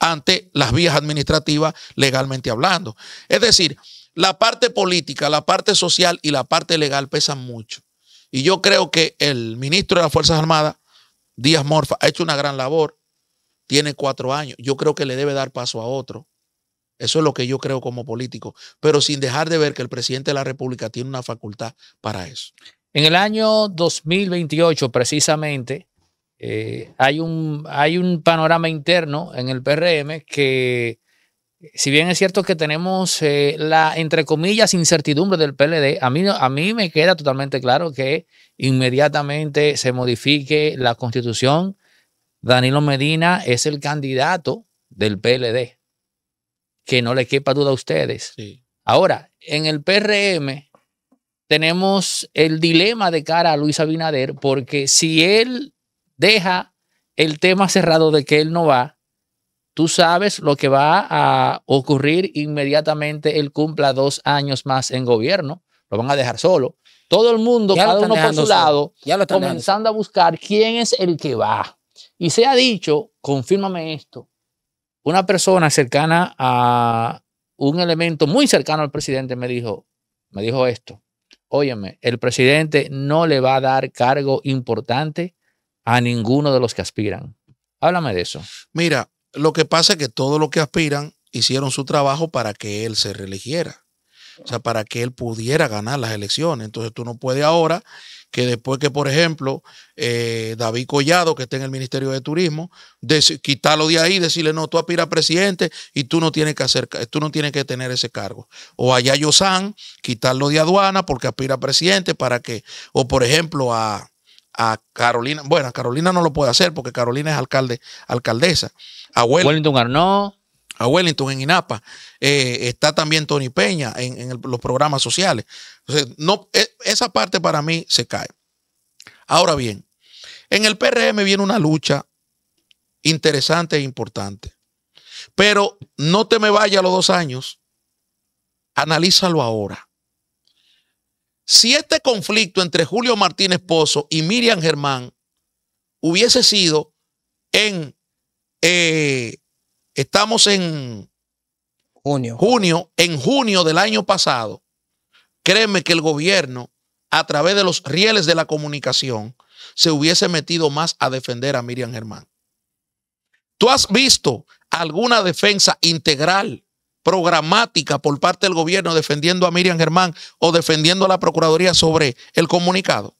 ante las vías administrativas legalmente hablando. Es decir, la parte política, la parte social y la parte legal pesan mucho. Y yo creo que el ministro de las Fuerzas Armadas, Díaz Morfa, ha hecho una gran labor, tiene cuatro años. Yo creo que le debe dar paso a otro. Eso es lo que yo creo como político, pero sin dejar de ver que el presidente de la República tiene una facultad para eso. En el año 2028, precisamente, eh, hay, un, hay un panorama interno en el PRM que si bien es cierto que tenemos eh, la, entre comillas, incertidumbre del PLD, a mí, a mí me queda totalmente claro que inmediatamente se modifique la constitución, Danilo Medina es el candidato del PLD. Que no le quepa duda a ustedes. Ahora, en el PRM tenemos el dilema de cara a Luis Abinader, porque si él deja el tema cerrado de que él no va, Tú sabes lo que va a ocurrir inmediatamente él cumpla dos años más en gobierno. Lo van a dejar solo. Todo el mundo, cada uno por su lado, comenzando a buscar quién es el que va. Y se ha dicho, confírmame esto, una persona cercana a un elemento muy cercano al presidente me dijo, me dijo esto. Óyeme, el presidente no le va a dar cargo importante a ninguno de los que aspiran. Háblame de eso. Mira, lo que pasa es que todos los que aspiran hicieron su trabajo para que él se reelegiera, O sea, para que él pudiera ganar las elecciones. Entonces tú no puedes ahora que después que, por ejemplo, eh, David Collado, que está en el Ministerio de Turismo, quitarlo de ahí, decirle, no, tú aspiras presidente y tú no tienes que hacer, tú no tienes que tener ese cargo. O allá Yayo San, quitarlo de aduana porque aspira presidente para que, o por ejemplo, a, a Carolina, bueno, Carolina no lo puede hacer porque Carolina es alcalde, alcaldesa a Wellington, Wellington A Wellington en INAPA. Eh, está también Tony Peña en, los programas sociales. no, e, esa parte para mí se cae. Ahora bien, en el PRM viene una lucha interesante e importante. Pero no te me vaya a los dos años. Analízalo ahora. Si este conflicto entre Julio Martínez Pozo y Miriam Germán hubiese sido en eh, estamos en junio. junio, en junio del año pasado, créeme que el gobierno, a través de los rieles de la comunicación, se hubiese metido más a defender a Miriam Germán. ¿Tú has visto alguna defensa integral, programática por parte del gobierno defendiendo a Miriam Germán o defendiendo a la Procuraduría sobre el comunicado?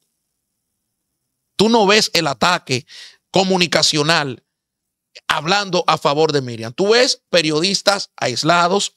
Tú no ves el ataque comunicacional hablando a favor de Miriam. Tú ves periodistas aislados,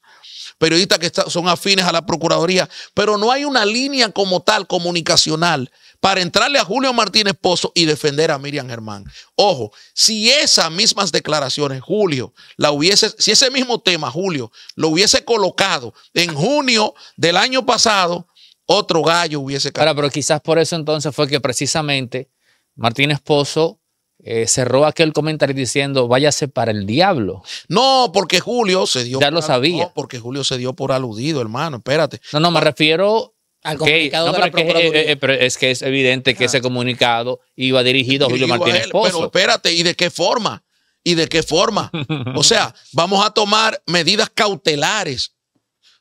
periodistas que son afines a la Procuraduría, pero no hay una línea como tal comunicacional para entrarle a Julio Martínez Pozo y defender a Miriam Germán. Ojo, si esas mismas declaraciones, Julio, la hubiese, si ese mismo tema, Julio, lo hubiese colocado en junio del año pasado, otro gallo hubiese caído. pero quizás por eso entonces fue que precisamente Martínez Pozo eh, cerró aquel comentario diciendo, váyase para el diablo. No, porque Julio se dio. Ya por lo sabía. porque Julio se dio por aludido, hermano, espérate. No, no, me refiero al comunicado que, eh, eh, es que es evidente que ah. ese comunicado iba dirigido a Julio Martínez Pero espérate, ¿y de qué forma? ¿Y de qué forma? o sea, vamos a tomar medidas cautelares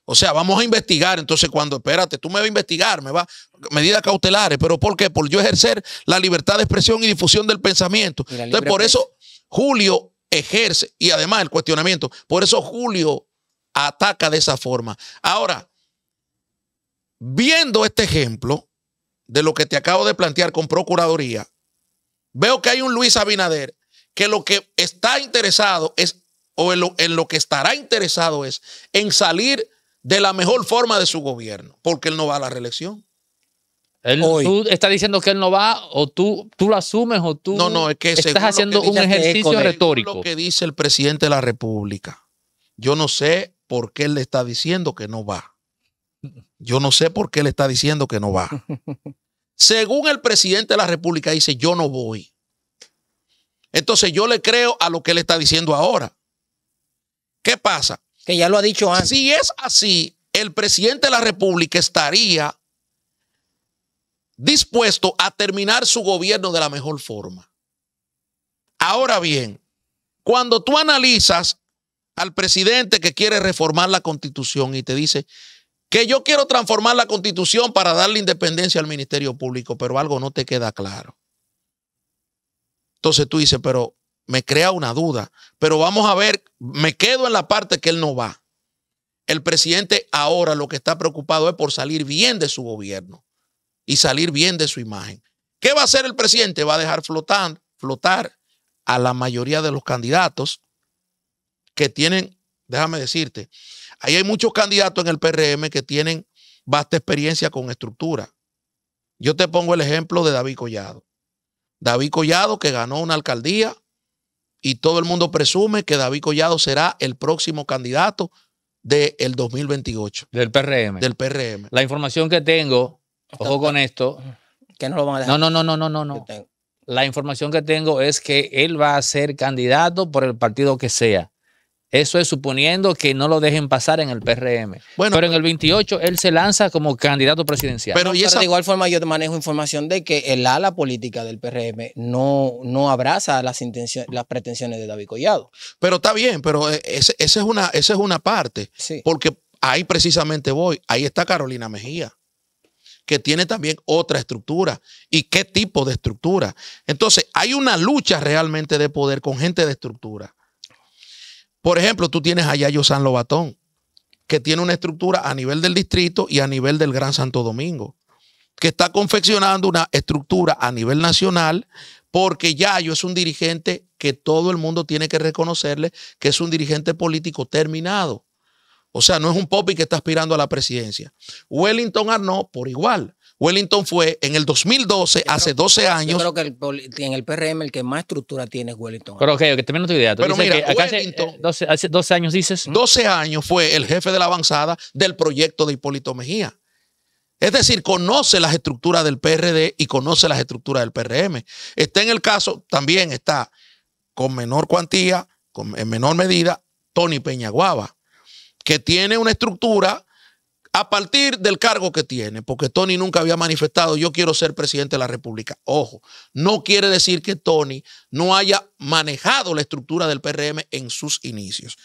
o sea, vamos a investigar. Entonces, cuando, espérate, tú me vas a investigar, me va medidas cautelares, pero ¿por qué? Por yo ejercer la libertad de expresión y difusión del pensamiento. Entonces, por eso Julio ejerce, y además el cuestionamiento, por eso Julio ataca de esa forma. Ahora, viendo este ejemplo de lo que te acabo de plantear con Procuraduría, veo que hay un Luis Abinader que lo que está interesado es, o en lo, en lo que estará interesado es en salir de la mejor forma de su gobierno, porque él no va a la reelección. Él, Tú estás diciendo que él no va, o tú, tú lo asumes, o tú no, no, es que estás haciendo un ejercicio retórico. Lo que dice el presidente de la República. Yo no sé por qué él le está diciendo que no va. Yo no sé por qué le está diciendo que no va. Según el presidente de la República dice, yo no voy. Entonces yo le creo a lo que él está diciendo ahora. ¿Qué pasa? Que ya lo ha dicho antes. Si es así, el presidente de la República estaría dispuesto a terminar su gobierno de la mejor forma. Ahora bien, cuando tú analizas al presidente que quiere reformar la constitución y te dice que yo quiero transformar la constitución para darle independencia al Ministerio Público, pero algo no te queda claro. Entonces tú dices, pero me crea una duda. Pero vamos a ver, me quedo en la parte que él no va. El presidente ahora lo que está preocupado es por salir bien de su gobierno y salir bien de su imagen. ¿Qué va a hacer el presidente? Va a dejar flotar, a la mayoría de los candidatos que tienen, déjame decirte, ahí hay muchos candidatos en el PRM que tienen vasta experiencia con estructura. Yo te pongo el ejemplo de David Collado. David Collado que ganó una alcaldía y todo el mundo presume que David Collado será el próximo candidato del 2028. Del PRM. Del PRM. La información que tengo, ojo con esto. Que no lo van a No, no, no, no, no, no. La información que tengo es que él va a ser candidato por el partido que sea. Eso es suponiendo que no lo dejen pasar en el PRM. Bueno, pero en pues- el 28 él se lanza como candidato presidencial. Pero, de igual forma yo manejo información de que el ala política del PRM no, no abraza las, las pretensiones de David Collado. Pero está bien, pero eh, esa es, una, es una parte. Porque ahí precisamente voy. Ahí está Carolina Mejía que tiene también otra estructura. ¿Y qué tipo de estructura? Entonces, hay una lucha realmente de poder con gente de estructura. Por ejemplo, tú tienes a Yayo San Lobatón, que tiene una estructura a nivel del distrito y a nivel del Gran Santo Domingo, que está confeccionando una estructura a nivel nacional, porque Yayo es un dirigente que todo el mundo tiene que reconocerle que es un dirigente político terminado. O sea, no es un popi que está aspirando a la presidencia. Wellington Arnaud, por igual. Wellington fue en el 2012, hace 12 años. Yo creo que en el PRM el que más estructura tiene es Wellington. Creo que, termino tu idea. Pero mira, Wellington, eh, hace, 12, años dices. 12 años fue el jefe de la avanzada del proyecto de Hipólito Mejía. Es decir, conoce las estructuras del PRD y conoce las estructuras del PRM. Está en el caso, también está con menor cuantía, en menor medida, Tony Peñaguaba, que tiene una estructura a partir del cargo que tiene, porque Tony nunca había manifestado, yo quiero ser presidente de la República. Ojo, no quiere decir que Tony no haya manejado la estructura del PRM en sus inicios.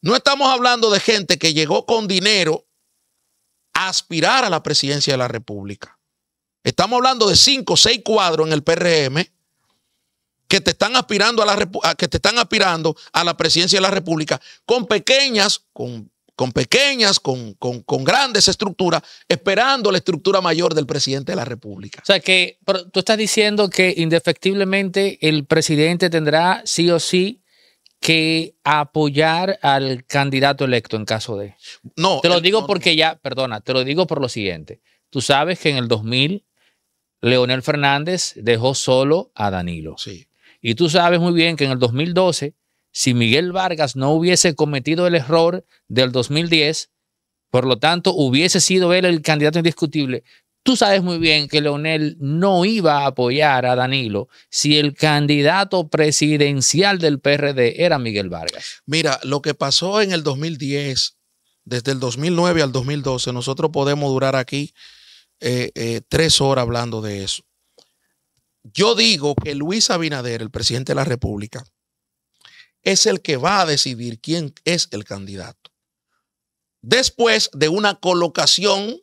No estamos hablando de gente que llegó con dinero a aspirar a la presidencia de la República. Estamos hablando de cinco seis cuadros en el PRM que te están aspirando a la que te están aspirando a la presidencia de la República con pequeñas, con con pequeñas, con, grandes estructuras, esperando la estructura mayor del presidente de la República. O sea que tú estás diciendo que indefectiblemente el presidente tendrá sí o sí que apoyar al candidato electo en caso de... No. Te lo digo porque ya, perdona, te lo digo por lo siguiente. Tú sabes que en el 2000 Leonel Fernández dejó solo a Danilo. Sí. Y tú sabes muy bien que en el 2012 si Miguel Vargas no hubiese cometido el error del 2010, por lo tanto, hubiese sido él el candidato indiscutible. Tú sabes muy bien que Leonel no iba a apoyar a Danilo si el candidato presidencial del PRD era Miguel Vargas. Mira, lo que pasó en el 2010, desde el 2009 al 2012, nosotros podemos durar aquí eh, eh, tres horas hablando de eso. Yo digo que Luis Abinader, el presidente de la República, es el que va a decidir quién es el candidato. Después de una colocación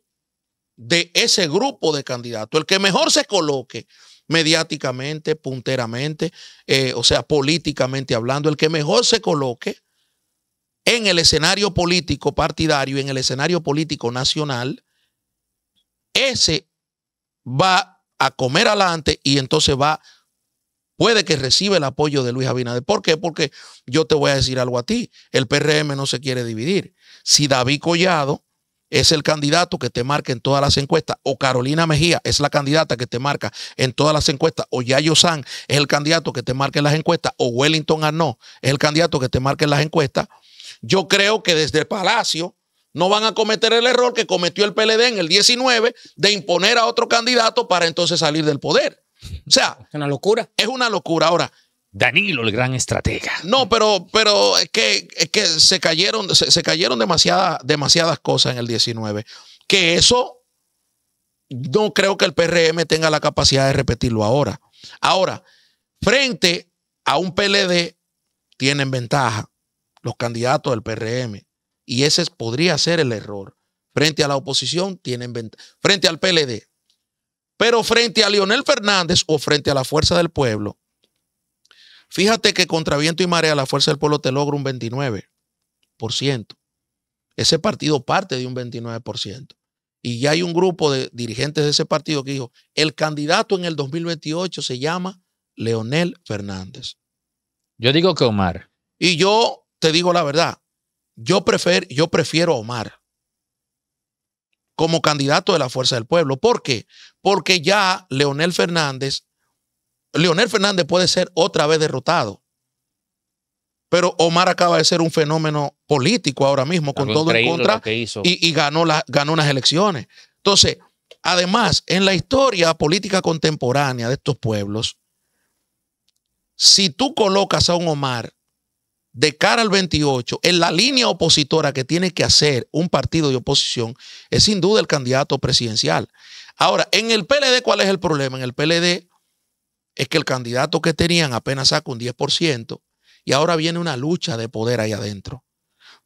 de ese grupo de candidatos, el que mejor se coloque mediáticamente, punteramente, eh, o sea, políticamente hablando, el que mejor se coloque en el escenario político partidario, en el escenario político nacional, ese va a comer adelante y entonces va a puede que reciba el apoyo de Luis Abinader. ¿Por qué? Porque yo te voy a decir algo a ti. El PRM no se quiere dividir. Si David Collado es el candidato que te marca en todas las encuestas, o Carolina Mejía es la candidata que te marca en todas las encuestas, o Yayo San es el candidato que te marca en las encuestas, o Wellington Arnaud es el candidato que te marca en las encuestas, yo creo que desde el Palacio no van a cometer el error que cometió el PLD en el 19 de imponer a otro candidato para entonces salir del poder. O sea, es una locura. Es una locura. Ahora, Danilo, el gran estratega. No, pero, pero es que, que se cayeron, se, cayeron demasiadas cosas en el 19. Que eso no creo que el PRM tenga la capacidad de repetirlo ahora. Ahora, frente a un PLD, tienen ventaja los candidatos del PRM. Y ese podría ser el error. Frente a la oposición, tienen ventaja. Frente al PLD, pero frente a Leonel Fernández o frente a la fuerza del pueblo, fíjate que contra viento y marea la fuerza del pueblo te logra un 29%. Ese partido parte de un 29%. Y ya hay un grupo de dirigentes de ese partido que dijo, el candidato en el 2028 se llama Leonel Fernández. Yo digo que Omar. Y yo te digo la verdad, yo, yo prefiero a Omar como candidato de la Fuerza del Pueblo. ¿Por qué? Porque ya Leonel Fernández, Leonel Fernández puede ser otra vez derrotado. Pero Omar acaba de ser un fenómeno político ahora mismo, con todo en contra, y, ganó, ganó unas elecciones. Entonces, además, en la historia política contemporánea de estos pueblos, si tú colocas a un Omar de cara al 28, en la línea opositora que tiene que hacer un partido de oposición, es sin duda el candidato presidencial. Ahora, en el PLD, ¿cuál es el problema? En el PLD es que el candidato que tenían apenas saca un 10% y ahora viene una lucha de poder ahí adentro.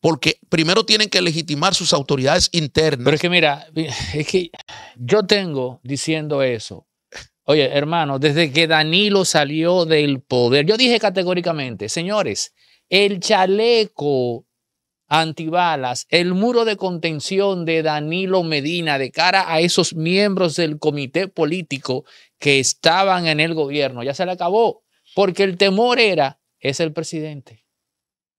Porque primero tienen que legitimar sus autoridades internas. Pero es que mira, es que yo tengo diciendo eso Oye, hermano, desde que Danilo salió del poder, yo dije categóricamente, señores, el chaleco antibalas, el muro de contención de Danilo Medina de cara a esos miembros del comité político que estaban en el gobierno. Ya se le acabó, porque el temor era, es el presidente,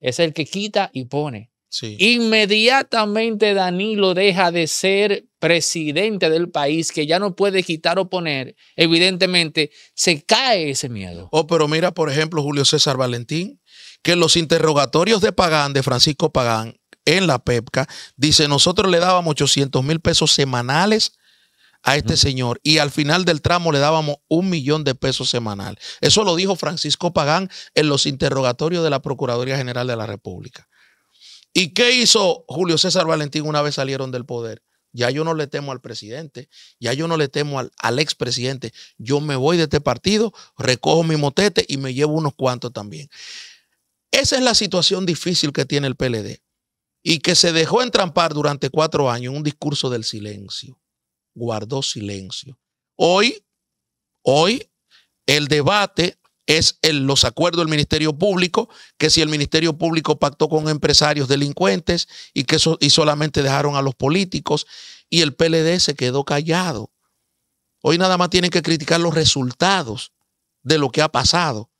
es el que quita y pone. Inmediatamente Danilo deja de ser presidente del país, que ya no puede quitar o poner, evidentemente se cae ese miedo. Oh, pero mira, por ejemplo, Julio César Valentín, que los interrogatorios de Pagán, de Francisco Pagán, en la PEPCA, dice, nosotros le dábamos 800 mil pesos semanales a este señor y al final del tramo le dábamos un millón de pesos semanal. Eso lo dijo Francisco Pagán en los interrogatorios de la Procuraduría General de la República. ¿Y qué hizo Julio César Valentín una vez salieron del poder? Ya yo no le temo al presidente, ya yo no le temo al, al expresidente. Yo me voy de este partido, recojo mi motete y me llevo unos cuantos también. Esa es la situación difícil que tiene el PLD y que se dejó entrampar durante cuatro años en un discurso del silencio. Guardó silencio. Hoy, hoy, el debate es el, los acuerdos del Ministerio Público, que si el Ministerio Público pactó con empresarios delincuentes y que y solamente dejaron a los políticos y el PLD se quedó callado. Hoy nada más tienen que criticar los resultados de lo que ha pasado,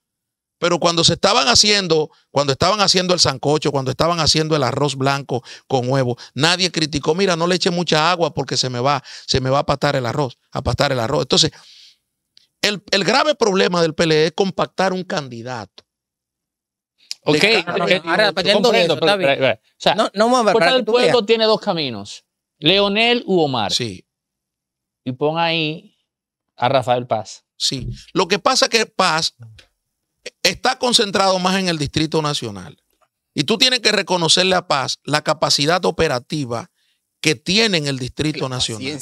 pero cuando se estaban haciendo, cuando estaban haciendo el sancocho, cuando estaban haciendo el arroz blanco con huevo, nadie criticó, mira, no le eche mucha agua porque se me va, se me va a pastar el arroz, a pastar el arroz. Entonces, el, grave problema del PLD e es compactar un candidato. Ok, ahora no, no El Pueblo tiene dos caminos, Leonel u Omar. Sí. Y pon ahí a Rafael Paz. Sí. Lo que pasa es que Paz está concentrado más en el Distrito Nacional. Y tú tienes que reconocerle a Paz la capacidad operativa que tiene en el Distrito Nacional.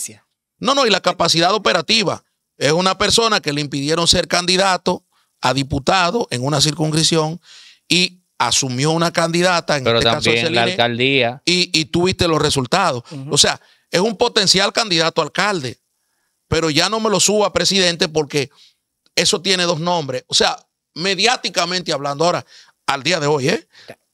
No, no, y la capacidad operativa. Es una persona que le impidieron ser candidato a diputado en una circunscripción y asumió una candidata en Pero este caso la alcaldía. Y, tuviste los resultados. O sea, es un potencial candidato a alcalde. Pero ya no me lo suba presidente porque eso tiene dos nombres. O sea, mediáticamente hablando. Ahora, al día de hoy, ¿eh?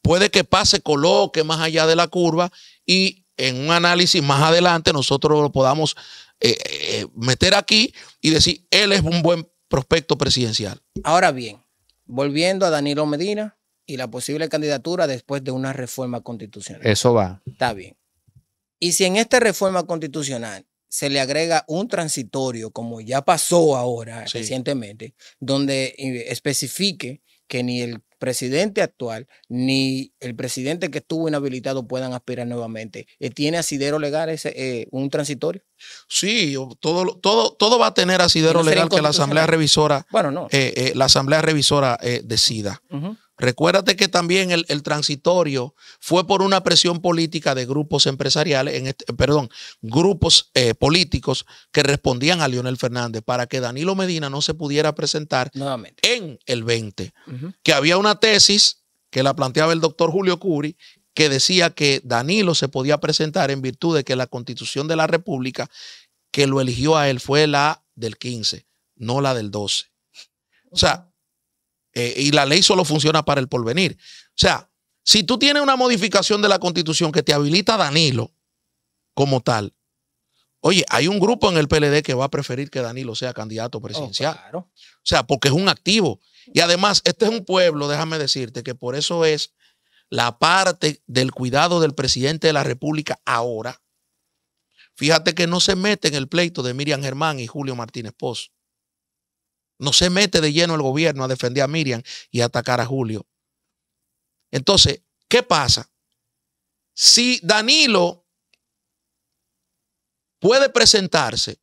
puede que pase, coloque más allá de la curva y en un análisis más adelante nosotros lo podamos eh, eh, meter aquí y decir, él es un buen prospecto presidencial. Ahora bien, volviendo a Danilo Medina y la posible candidatura después de una reforma constitucional. Eso va. Está bien. Y si en esta reforma constitucional se le agrega un transitorio, como ya pasó ahora recientemente, donde eh, especifique que ni el presidente actual ni el presidente que estuvo inhabilitado puedan aspirar nuevamente. Eh, ¿Tiene asidero legal ese, eh, un transitorio? Sí, todo, todo, todo va a tener asidero legal que la Asamblea Revisora, bueno, no. la Asamblea Revisora decida. Recuérdate que también el, transitorio fue por una presión política de grupos empresariales, en este, perdón, grupos eh, políticos que respondían a Leonel Fernández para que Danilo Medina no se pudiera presentar en el 20. Que había una tesis que la planteaba el doctor Julio Curi que decía que Danilo se podía presentar en virtud de que la constitución de la República que lo eligió a él fue la del 15, no la del 12. O sea, eh, y la ley solo funciona para el porvenir. O sea, si tú tienes una modificación de la constitución que te habilita a Danilo como tal, oye, hay un grupo en el PLD que va a preferir que Danilo sea candidato oh, presidencial. O sea, porque es un activo. Y además, este es un pueblo, déjame decirte, que por eso es la parte del cuidado del presidente de la República ahora. Fíjate que no se mete en el pleito de Miriam Germán y Julio Martínez Pozo. No se mete de lleno el gobierno a defender a Miriam y a atacar a Julio. Entonces, ¿qué pasa? Si Danilo puede presentarse,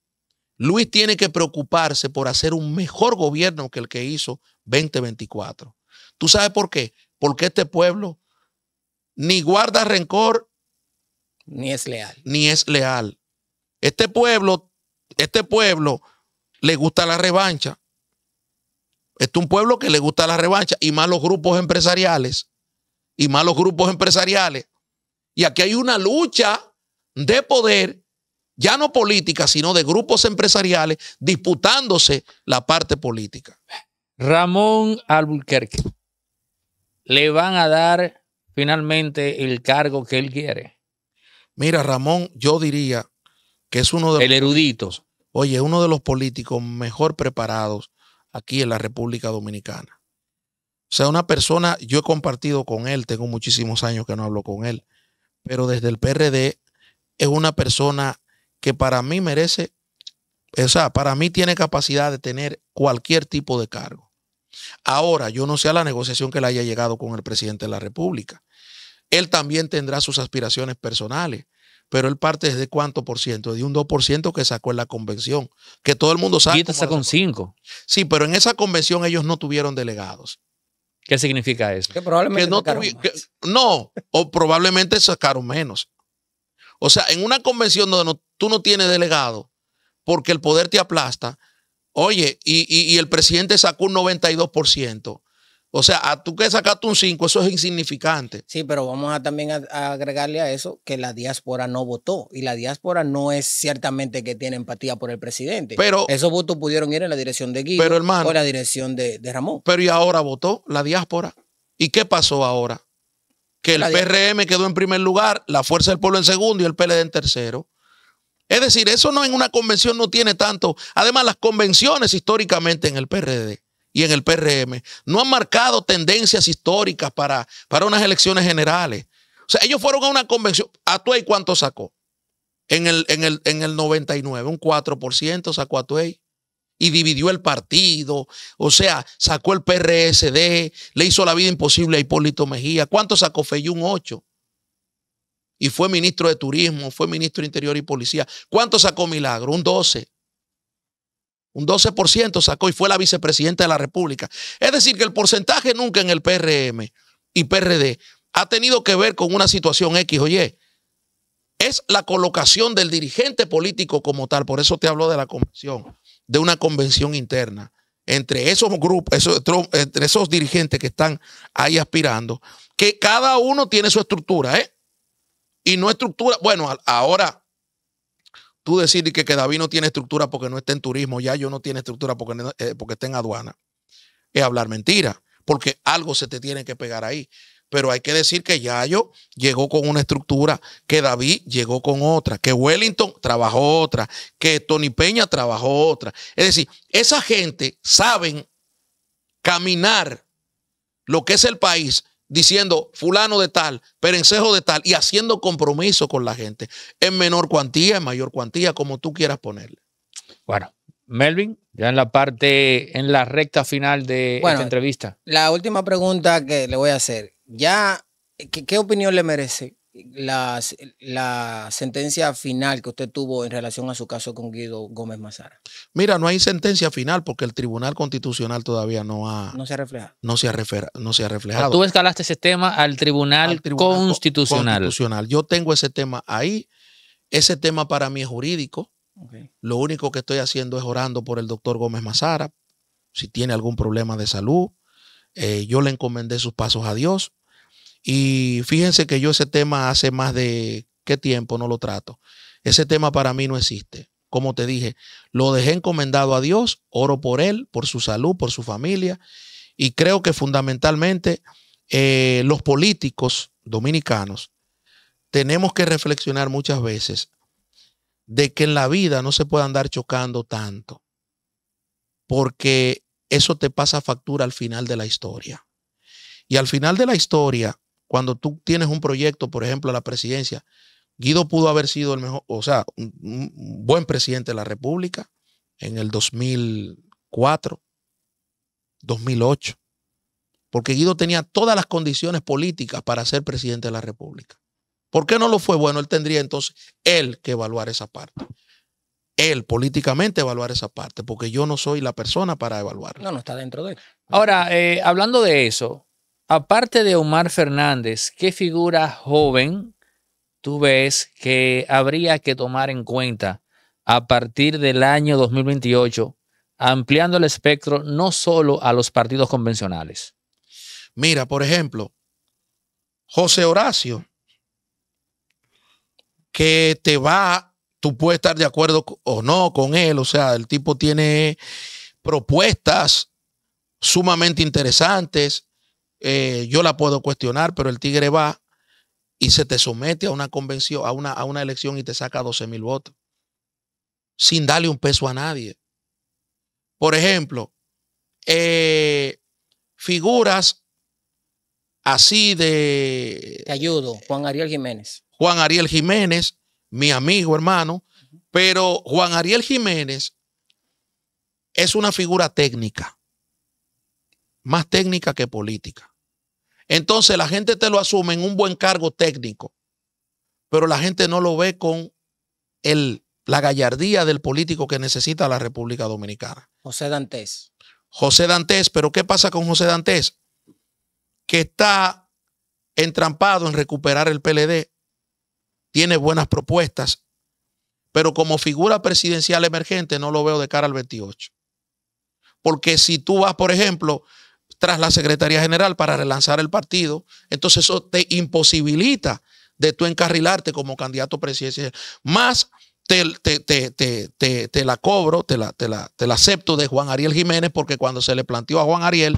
Luis tiene que preocuparse por hacer un mejor gobierno que el que hizo 2024. ¿Tú sabes por qué? Porque este pueblo ni guarda rencor. Ni es leal. Ni es leal. Este pueblo, este pueblo le gusta la revancha es un pueblo que le gusta la revancha y más los grupos empresariales. Y más los grupos empresariales. Y aquí hay una lucha de poder, ya no política, sino de grupos empresariales disputándose la parte política. Ramón Albuquerque. Le van a dar finalmente el cargo que él quiere. Mira, Ramón, yo diría que es uno de... El los, erudito. Oye, uno de los políticos mejor preparados aquí en la República Dominicana. O sea, una persona, yo he compartido con él, tengo muchísimos años que no hablo con él, pero desde el PRD es una persona que para mí merece, o sea, para mí tiene capacidad de tener cualquier tipo de cargo. Ahora, yo no sé a la negociación que le haya llegado con el presidente de la República. Él también tendrá sus aspiraciones personales pero él parte de cuánto por ciento, de un 2% que sacó en la convención, que todo el mundo sabe. Y sacó 5. Sí, pero en esa convención ellos no tuvieron delegados. ¿Qué significa eso? Que probablemente no, o probablemente sacaron menos. O sea, en una convención donde tú no tienes delegado, porque el poder te aplasta, oye, y, y el presidente sacó un 92%, o sea, tú que sacaste un 5, eso es insignificante. Sí, pero vamos a también agregarle a eso que la diáspora no votó. Y la diáspora no es ciertamente que tiene empatía por el presidente. Pero esos votos pudieron ir en la dirección de Guido o en la dirección de, Ramón. Pero y ahora votó la diáspora. ¿Y qué pasó ahora? Que el PRM quedó en primer lugar, la Fuerza del Pueblo en segundo y el PLD en tercero. Es decir, eso no en una convención no tiene tanto. Además, las convenciones históricamente en el PRD y en el PRM no han marcado tendencias históricas para, para unas elecciones generales. O sea, ellos fueron a una convención. ¿A Tuey cuánto sacó? En el, 99, un 4% sacó a Tuey y dividió el partido, o sea, sacó el PRSD, le hizo la vida imposible a Hipólito Mejía. ¿Cuánto sacó Un 8. Y fue ministro de Turismo, fue ministro de Interior y Policía. ¿Cuánto sacó Milagro? Un 12 un 12% sacó y fue la vicepresidenta de la República. Es decir, que el porcentaje nunca en el PRM y PRD ha tenido que ver con una situación X Oye, Es la colocación del dirigente político como tal. Por eso te hablo de la convención, de una convención interna entre esos grupos, entre esos dirigentes que están ahí aspirando, que cada uno tiene su estructura, ¿eh? Y no estructura, bueno, ahora tú decir que, que David no tiene estructura porque no está en turismo, ya yo no tiene estructura porque, eh, porque está en aduana, es hablar mentira, porque algo se te tiene que pegar ahí. Pero hay que decir que Yayo llegó con una estructura, que David llegó con otra, que Wellington trabajó otra, que Tony Peña trabajó otra. Es decir, esa gente saben caminar lo que es el país diciendo fulano de tal, perencejo de tal, y haciendo compromiso con la gente, en menor cuantía, en mayor cuantía, como tú quieras ponerle. Bueno, Melvin, ya en la parte, en la recta final de la esta entrevista. La última pregunta que le voy a hacer, ya, qué opinión le merece la sentencia final que usted tuvo en relación a su caso con Guido Gómez Mazara? Mira, no hay sentencia final porque el Tribunal Constitucional todavía no ha... No se ha reflejado. No se ha, no se ha reflejado. Tú escalaste ese tema al Tribunal, Constitucional. Yo tengo ese tema ahí. Ese tema para mí es jurídico. Lo único que estoy haciendo es orando por el doctor Gómez Mazara, si tiene algún problema de salud. Eh, yo le encomendé sus pasos a Dios. Y fíjense que yo ese tema hace más de qué tiempo no lo trato. Ese tema para mí no existe. Como te dije, lo dejé encomendado a Dios, oro por él, por su salud, por su familia. Y creo que fundamentalmente eh, los políticos dominicanos tenemos que reflexionar muchas veces de que en la vida no se puede andar chocando tanto, porque eso te pasa factura al final de la historia. Y al final de la historia, cuando tú tienes un proyecto, por ejemplo, a la presidencia, Guido pudo haber sido el mejor, o sea, un, buen presidente de la República en el 2004, 2008, porque Guido tenía todas las condiciones políticas para ser presidente de la República. ¿Por qué no lo fue? Bueno, él tendría entonces él que evaluar esa parte. Él políticamente evaluar esa parte, porque yo no soy la persona para evaluarla. No, no está dentro de él. Ahora, eh, hablando de eso, Aparte de Omar Fernández, ¿qué figura joven tú ves que habría que tomar en cuenta a partir del año 2028, ampliando el espectro no solo a los partidos convencionales? Mira, por ejemplo, José Horacio, que te va, tú puedes estar de acuerdo o no con él, o sea, el tipo tiene propuestas sumamente interesantes, eh, yo la puedo cuestionar, pero el tigre va y se te somete a una convención, a una, elección y te saca 12 mil votos, sin darle un peso a nadie. Por ejemplo, eh, figuras así de... Te ayudo, Juan Ariel Jiménez. Juan Ariel Jiménez, mi amigo, hermano, pero Juan Ariel Jiménez es una figura técnica, más técnica que política. Entonces la gente te lo asume en un buen cargo técnico, pero la gente no lo ve con el, la gallardía del político que necesita la República Dominicana. José Dantes. José Dantes, pero ¿qué pasa con José Dantes? Que está entrampado en recuperar el PLD, tiene buenas propuestas, pero como figura presidencial emergente no lo veo de cara al 28. Porque si tú vas, por ejemplo, tras la Secretaría General para relanzar el partido. Entonces eso te imposibilita de tú encarrilarte como candidato presidencial. Más te, la cobro, la, te la, acepto de Juan Ariel Jiménez, porque cuando se le planteó a Juan Ariel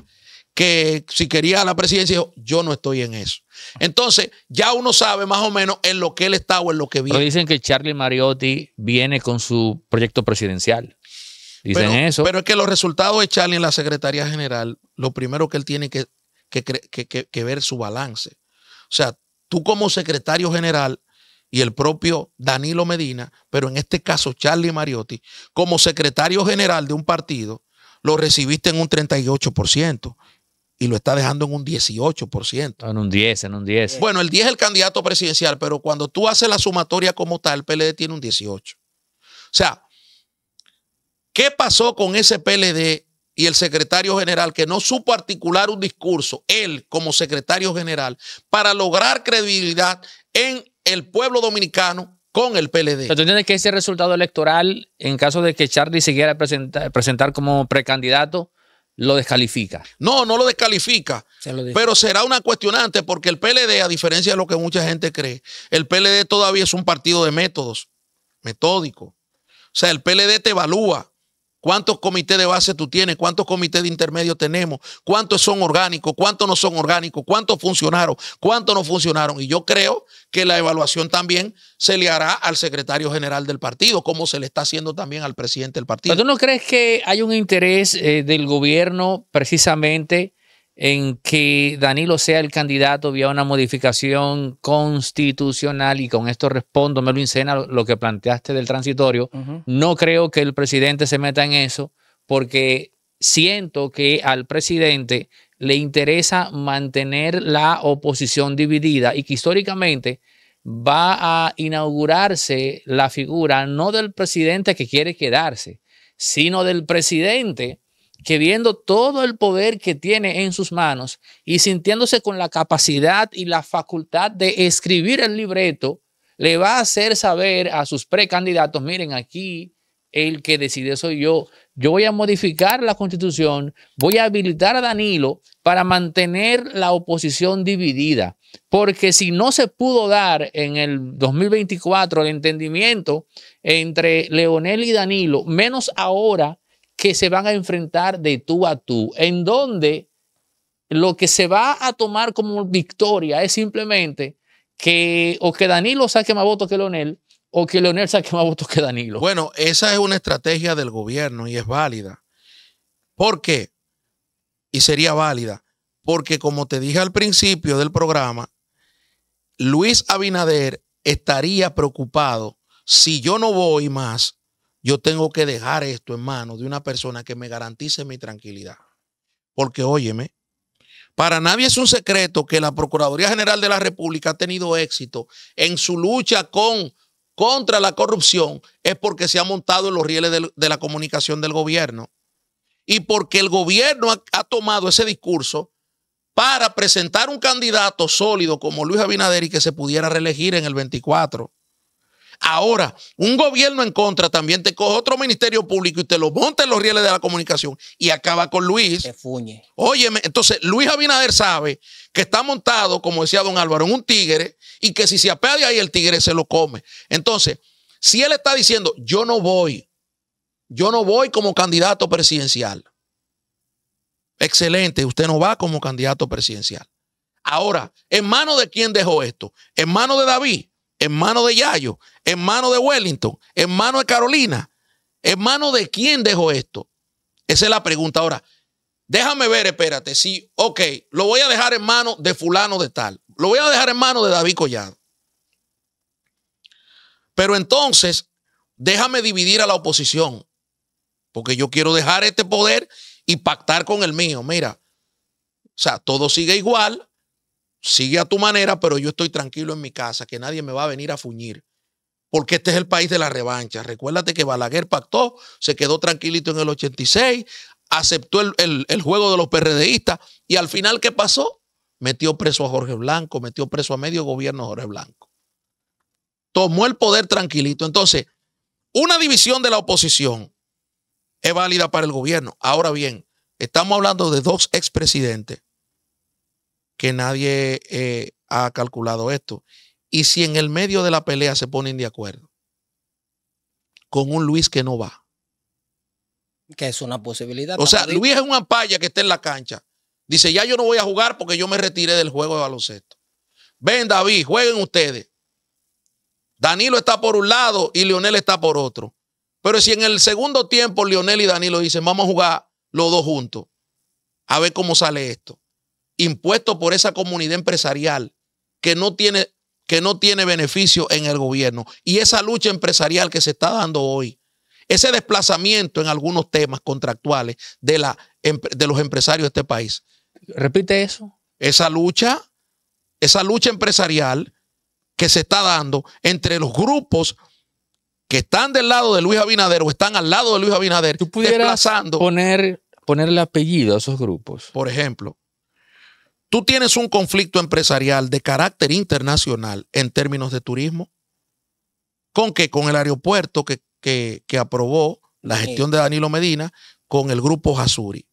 que si quería la presidencia, dijo, yo no estoy en eso. Entonces, ya uno sabe más o menos en lo que él está o en lo que viene. dicen que Charlie Mariotti viene con su proyecto presidencial pero, eso. Pero es que los resultados de Charlie en la Secretaría General, lo primero que él tiene que, que, es ver su balance. O sea, tú como secretario general y el propio Danilo Medina, pero en este caso Charlie Mariotti, como secretario general de un partido, lo recibiste en un 38% y lo está dejando en un 18%. En un 10, en un 10. Bueno, el 10 es el candidato presidencial, pero cuando tú haces la sumatoria como tal, el PLD tiene un 18. O sea, ¿Qué pasó con ese PLD y el secretario general que no supo articular un discurso, él como secretario general, para lograr credibilidad en el pueblo dominicano con el PLD. ¿Tú entiendes que ese resultado electoral, en caso de que Charlie siguiera presentar como precandidato, lo descalifica? No, no lo descalifica. pero será una cuestionante porque el PLD, a diferencia de lo que mucha gente cree, el PLD todavía es un partido de métodos, metódico. O sea, el PLD te evalúa. ¿Cuántos comités de base tú tienes? ¿Cuántos comités de intermedio tenemos? ¿Cuántos son orgánicos? ¿Cuántos no son orgánicos? ¿Cuántos funcionaron? ¿Cuántos no funcionaron? Y yo creo que la evaluación también se le hará al secretario general del partido, como se le está haciendo también al presidente del partido. ¿Pero tú no crees que hay un interés eh, del gobierno precisamente en que Danilo sea el candidato vía una modificación constitucional, y con esto respondo, me lo incena lo que planteaste del transitorio, no creo que el presidente se meta en eso, porque siento que al presidente le interesa mantener la oposición dividida y que históricamente va a inaugurarse la figura no del presidente que quiere quedarse, sino del presidente que viendo todo el poder que tiene en sus manos y sintiéndose con la capacidad y la facultad de escribir el libreto, le va a hacer saber a sus precandidatos, miren aquí, el que decide soy yo. Yo voy a modificar la constitución, voy a habilitar a Danilo para mantener la oposición dividida, porque si no se pudo dar en el 2024 el entendimiento entre Leonel y Danilo, menos ahora que se van a enfrentar de tú a tú, en donde lo que se va a tomar como victoria es simplemente que o que Danilo saque más votos que Leonel o que Leonel saque más votos que Danilo. Bueno, esa es una estrategia del gobierno y es válida. ¿Por qué? Y sería válida. Porque como te dije al principio del programa, Luis Abinader estaría preocupado si yo no voy más yo tengo que dejar esto en manos de una persona que me garantice mi tranquilidad. Porque óyeme, para nadie es un secreto que la Procuraduría General de la República ha tenido éxito en su lucha con, contra la corrupción, es porque se ha montado en los rieles de, la comunicación del gobierno y porque el gobierno ha, ha tomado ese discurso para presentar un candidato sólido como Luis Abinader y que se pudiera reelegir en el 24. Ahora, un gobierno en contra también te coge otro ministerio público y te lo monta en los rieles de la comunicación y acaba con Luis. Se fuñe. Óyeme, entonces Luis Abinader sabe que está montado, como decía don Álvaro, en un tigre y que si se apea de ahí el tigre se lo come. Entonces, si él está diciendo, yo no voy, yo no voy como candidato presidencial. Excelente, usted no va como candidato presidencial. Ahora, ¿en mano de quién dejó esto? ¿En mano de David? en mano de Yayo, en mano de Wellington, en mano de Carolina, en mano de quién dejó esto. Esa es la pregunta. Ahora, déjame ver, espérate, si ok, lo voy a dejar en mano de fulano de tal, lo voy a dejar en mano de David Collado. Pero entonces, déjame dividir a la oposición, porque yo quiero dejar este poder y pactar con el mío. Mira, o sea, todo sigue igual, sigue a tu manera, pero yo estoy tranquilo en mi casa, que nadie me va a venir a fuñir. Porque este es el país de la revancha. Recuérdate que Balaguer pactó, se quedó tranquilito en el 86, aceptó el, juego de los PRDistas y al final, ¿qué pasó? Metió preso a Jorge Blanco, metió preso a medio gobierno Jorge Blanco. Tomó el poder tranquilito. Entonces, una división de la oposición es válida para el gobierno. Ahora bien, estamos hablando de dos expresidentes que nadie eh, ha calculado esto. Y si en el medio de la pelea se ponen de acuerdo con un Luis que no va. Que es una posibilidad. O sea, Luis es un ampalla que está en la cancha. Dice, ya yo no voy a jugar porque yo me retiré del juego de baloncesto. Ven, David, jueguen ustedes. Danilo está por un lado y Lionel está por otro. Pero si en el segundo tiempo Lionel y Danilo dicen, vamos a jugar los dos juntos, a ver cómo sale esto impuesto por esa comunidad empresarial que no tiene, que no tiene beneficio en el gobierno. Y esa lucha empresarial que se está dando hoy, ese desplazamiento en algunos temas contractuales de, la, de los empresarios de este país. Repite eso. Esa lucha, esa lucha empresarial que se está dando entre los grupos que están del lado de Luis Abinader o están al lado de Luis Abinader, tú desplazando. Poner, ponerle apellido a esos grupos. Por ejemplo, Tú tienes un conflicto empresarial de carácter internacional en términos de turismo. ¿Con qué? Con el aeropuerto que, aprobó la gestión de Danilo Medina con el grupo Hasuri.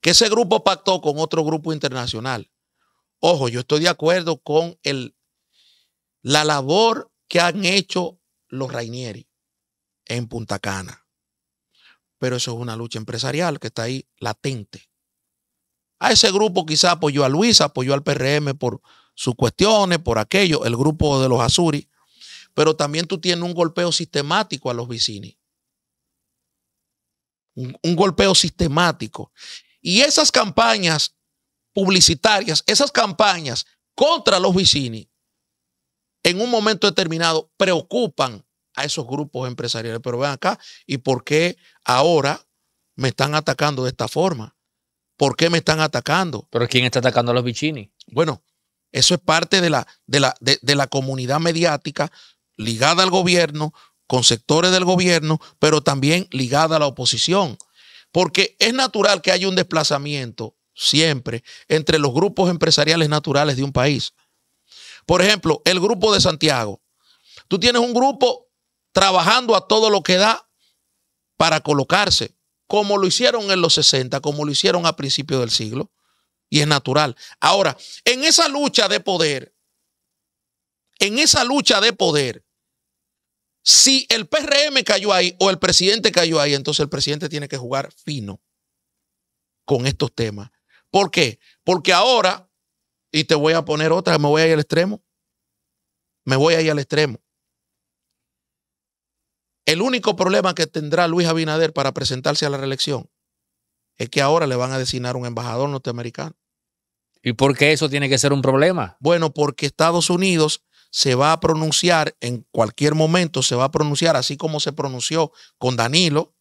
Que ese grupo pactó con otro grupo internacional. Ojo, yo estoy de acuerdo con la labor que han hecho los Rainieri en Punta Cana. Pero eso es una lucha empresarial que está ahí latente. A ese grupo quizá apoyó a Luisa, apoyó al PRM por sus cuestiones, por aquello, el grupo de los Azuris. Pero también tú tienes un golpeo sistemático a los vicini. Un, golpeo sistemático. Y esas campañas publicitarias, esas campañas contra los vicini, en un momento determinado preocupan a esos grupos empresariales. Pero ven acá, ¿y por qué ahora me están atacando de esta forma? ¿Por qué me están atacando? Pero ¿quién está atacando a los bichini? Bueno, eso es parte de la, de la, de la comunidad mediática ligada al gobierno, con sectores del gobierno, pero también ligada a la oposición. Porque es natural que haya un desplazamiento siempre entre los grupos empresariales naturales de un país. Por ejemplo, el grupo de Santiago. Tú tienes un grupo trabajando a todo lo que da para colocarse como lo hicieron en los 60, como lo hicieron a principios del siglo. Y es natural. Ahora, en esa lucha de poder, en esa lucha de poder, si el PRM cayó ahí o el presidente cayó ahí, entonces el presidente tiene que jugar fino con estos temas. ¿Por qué? Porque ahora, y te voy a poner otra, me voy ahí al extremo, me voy ahí al extremo. El único problema que tendrá Luis Abinader para presentarse a la reelección es que ahora le van a designar un embajador norteamericano. ¿Y por qué eso tiene que ser un problema? Bueno, porque Estados Unidos se va a pronunciar en cualquier momento, se va a pronunciar así como se pronunció con Danilo.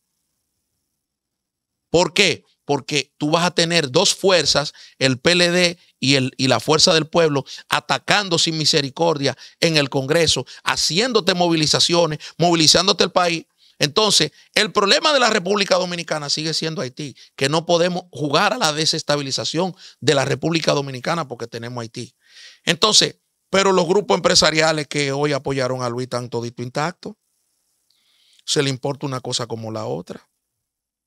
¿Por qué? porque tú vas a tener dos fuerzas, el PLD y, la fuerza del pueblo, atacando sin misericordia en el Congreso, haciéndote movilizaciones, movilizándote el país. Entonces, el problema de la República Dominicana sigue siendo Haití, que no podemos jugar a la desestabilización de la República Dominicana porque tenemos Haití. Entonces, pero los grupos empresariales que hoy apoyaron a Luis tan todito intacto, se le importa una cosa como la otra.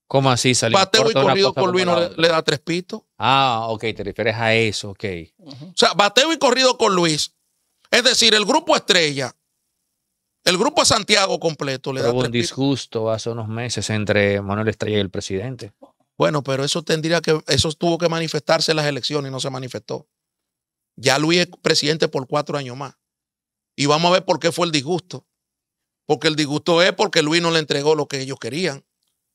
¿Cómo así salió? Bateo y corrido con Luis no le, da tres pitos. Ah, ok, te refieres a eso, ok. O sea, bateo y corrido con Luis. Es decir, el grupo estrella, el grupo Santiago completo le pero da hubo un disgusto hace unos meses entre Manuel Estrella y el presidente. Bueno, pero eso tendría que, eso tuvo que manifestarse en las elecciones y no se manifestó. Ya Luis es presidente por cuatro años más. Y vamos a ver por qué fue el disgusto. Porque el disgusto es porque Luis no le entregó lo que ellos querían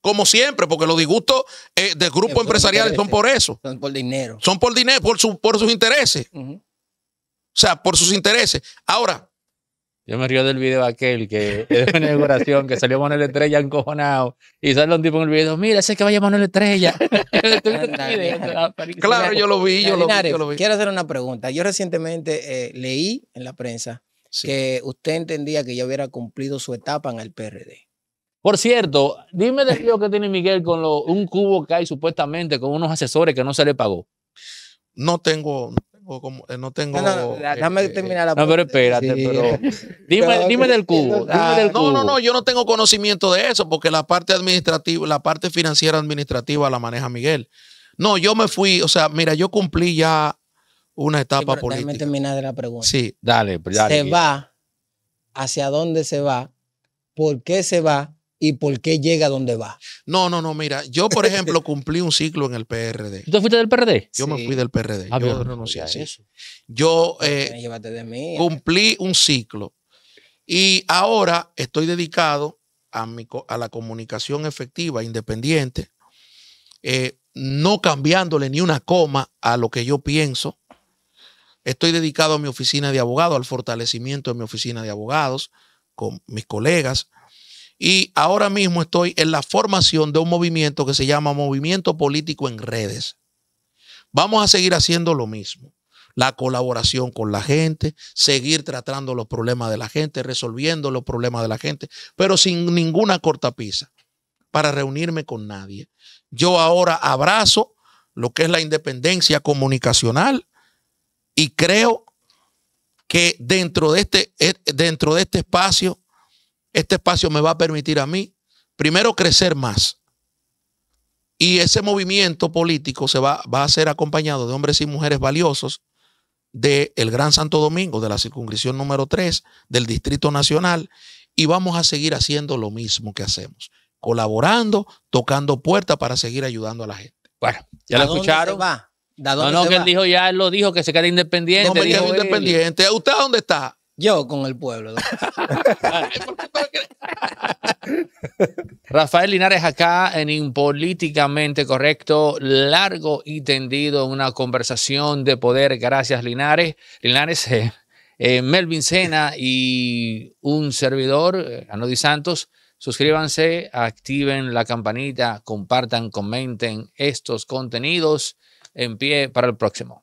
como siempre, porque los disgustos eh, del grupo empresarial son, por eso. Son por dinero. Son por dinero, por, por sus intereses. O sea, por sus intereses. Ahora. Yo me río del video aquel que es una inauguración que salió Manuel Estrella encojonado y sale un tipo en el video, mira, ese que vaya Manuel Estrella. Ah, claro, yo lo vi, yo, lo vi, Quiero hacer una pregunta. Yo recientemente eh, leí en la prensa que usted entendía que ya hubiera cumplido su etapa en el PRD. Por cierto, dime de lo que tiene Miguel con un cubo que hay supuestamente con unos asesores que no se le pagó. No tengo, no tengo. Eh, no, eh, eh, terminar la No, pero espérate, pero. Dime, del cubo. Ah, no, no, no, yo no tengo conocimiento de eso, porque la parte administrativa, la parte financiera administrativa la maneja Miguel. No, yo me fui, o sea, mira, yo cumplí ya una etapa por política. Déjame terminar de la pregunta. Sí, dale, dale. Se va, ¿hacia dónde se va? ¿Por qué se va? y por qué llega donde va. No, no, no, mira, yo por ejemplo cumplí un ciclo en el PRD. ¿Tú fuiste del PRD? Yo me fui del PRD, ah, yo no, Yo eh, cumplí un ciclo y ahora estoy dedicado a, a la comunicación efectiva, independiente, eh, no cambiándole ni una coma a lo que yo pienso. Estoy dedicado a mi oficina de abogado, al fortalecimiento de mi oficina de abogados con mis colegas y ahora mismo estoy en la formación de un movimiento que se llama Movimiento Político en Redes. Vamos a seguir haciendo lo mismo. La colaboración con la gente, seguir tratando los problemas de la gente, resolviendo los problemas de la gente, pero sin ninguna cortapisa para reunirme con nadie. Yo ahora abrazo lo que es la independencia comunicacional y creo que dentro de este, eh, dentro de este espacio este espacio me va a permitir a mí, primero, crecer más. Y ese movimiento político se va, va a ser acompañado de hombres y mujeres valiosos del Gran Santo Domingo, de la circunscripción número 3, del Distrito Nacional, y vamos a seguir haciendo lo mismo que hacemos, colaborando, tocando puertas para seguir ayudando a la gente. Bueno, ya lo escucharon. Va? no, que él dijo ya, él lo dijo, que se queda independiente. independiente. ¿Usted dónde está? Yo con el pueblo. Rafael Linares acá en Impolíticamente Correcto, largo y tendido, una conversación de poder. Gracias, Linares. Linares, eh, eh, Melvin Sena y un servidor, eh, Anodi Santos. Suscríbanse, activen la campanita, compartan, comenten estos contenidos en pie para el próximo.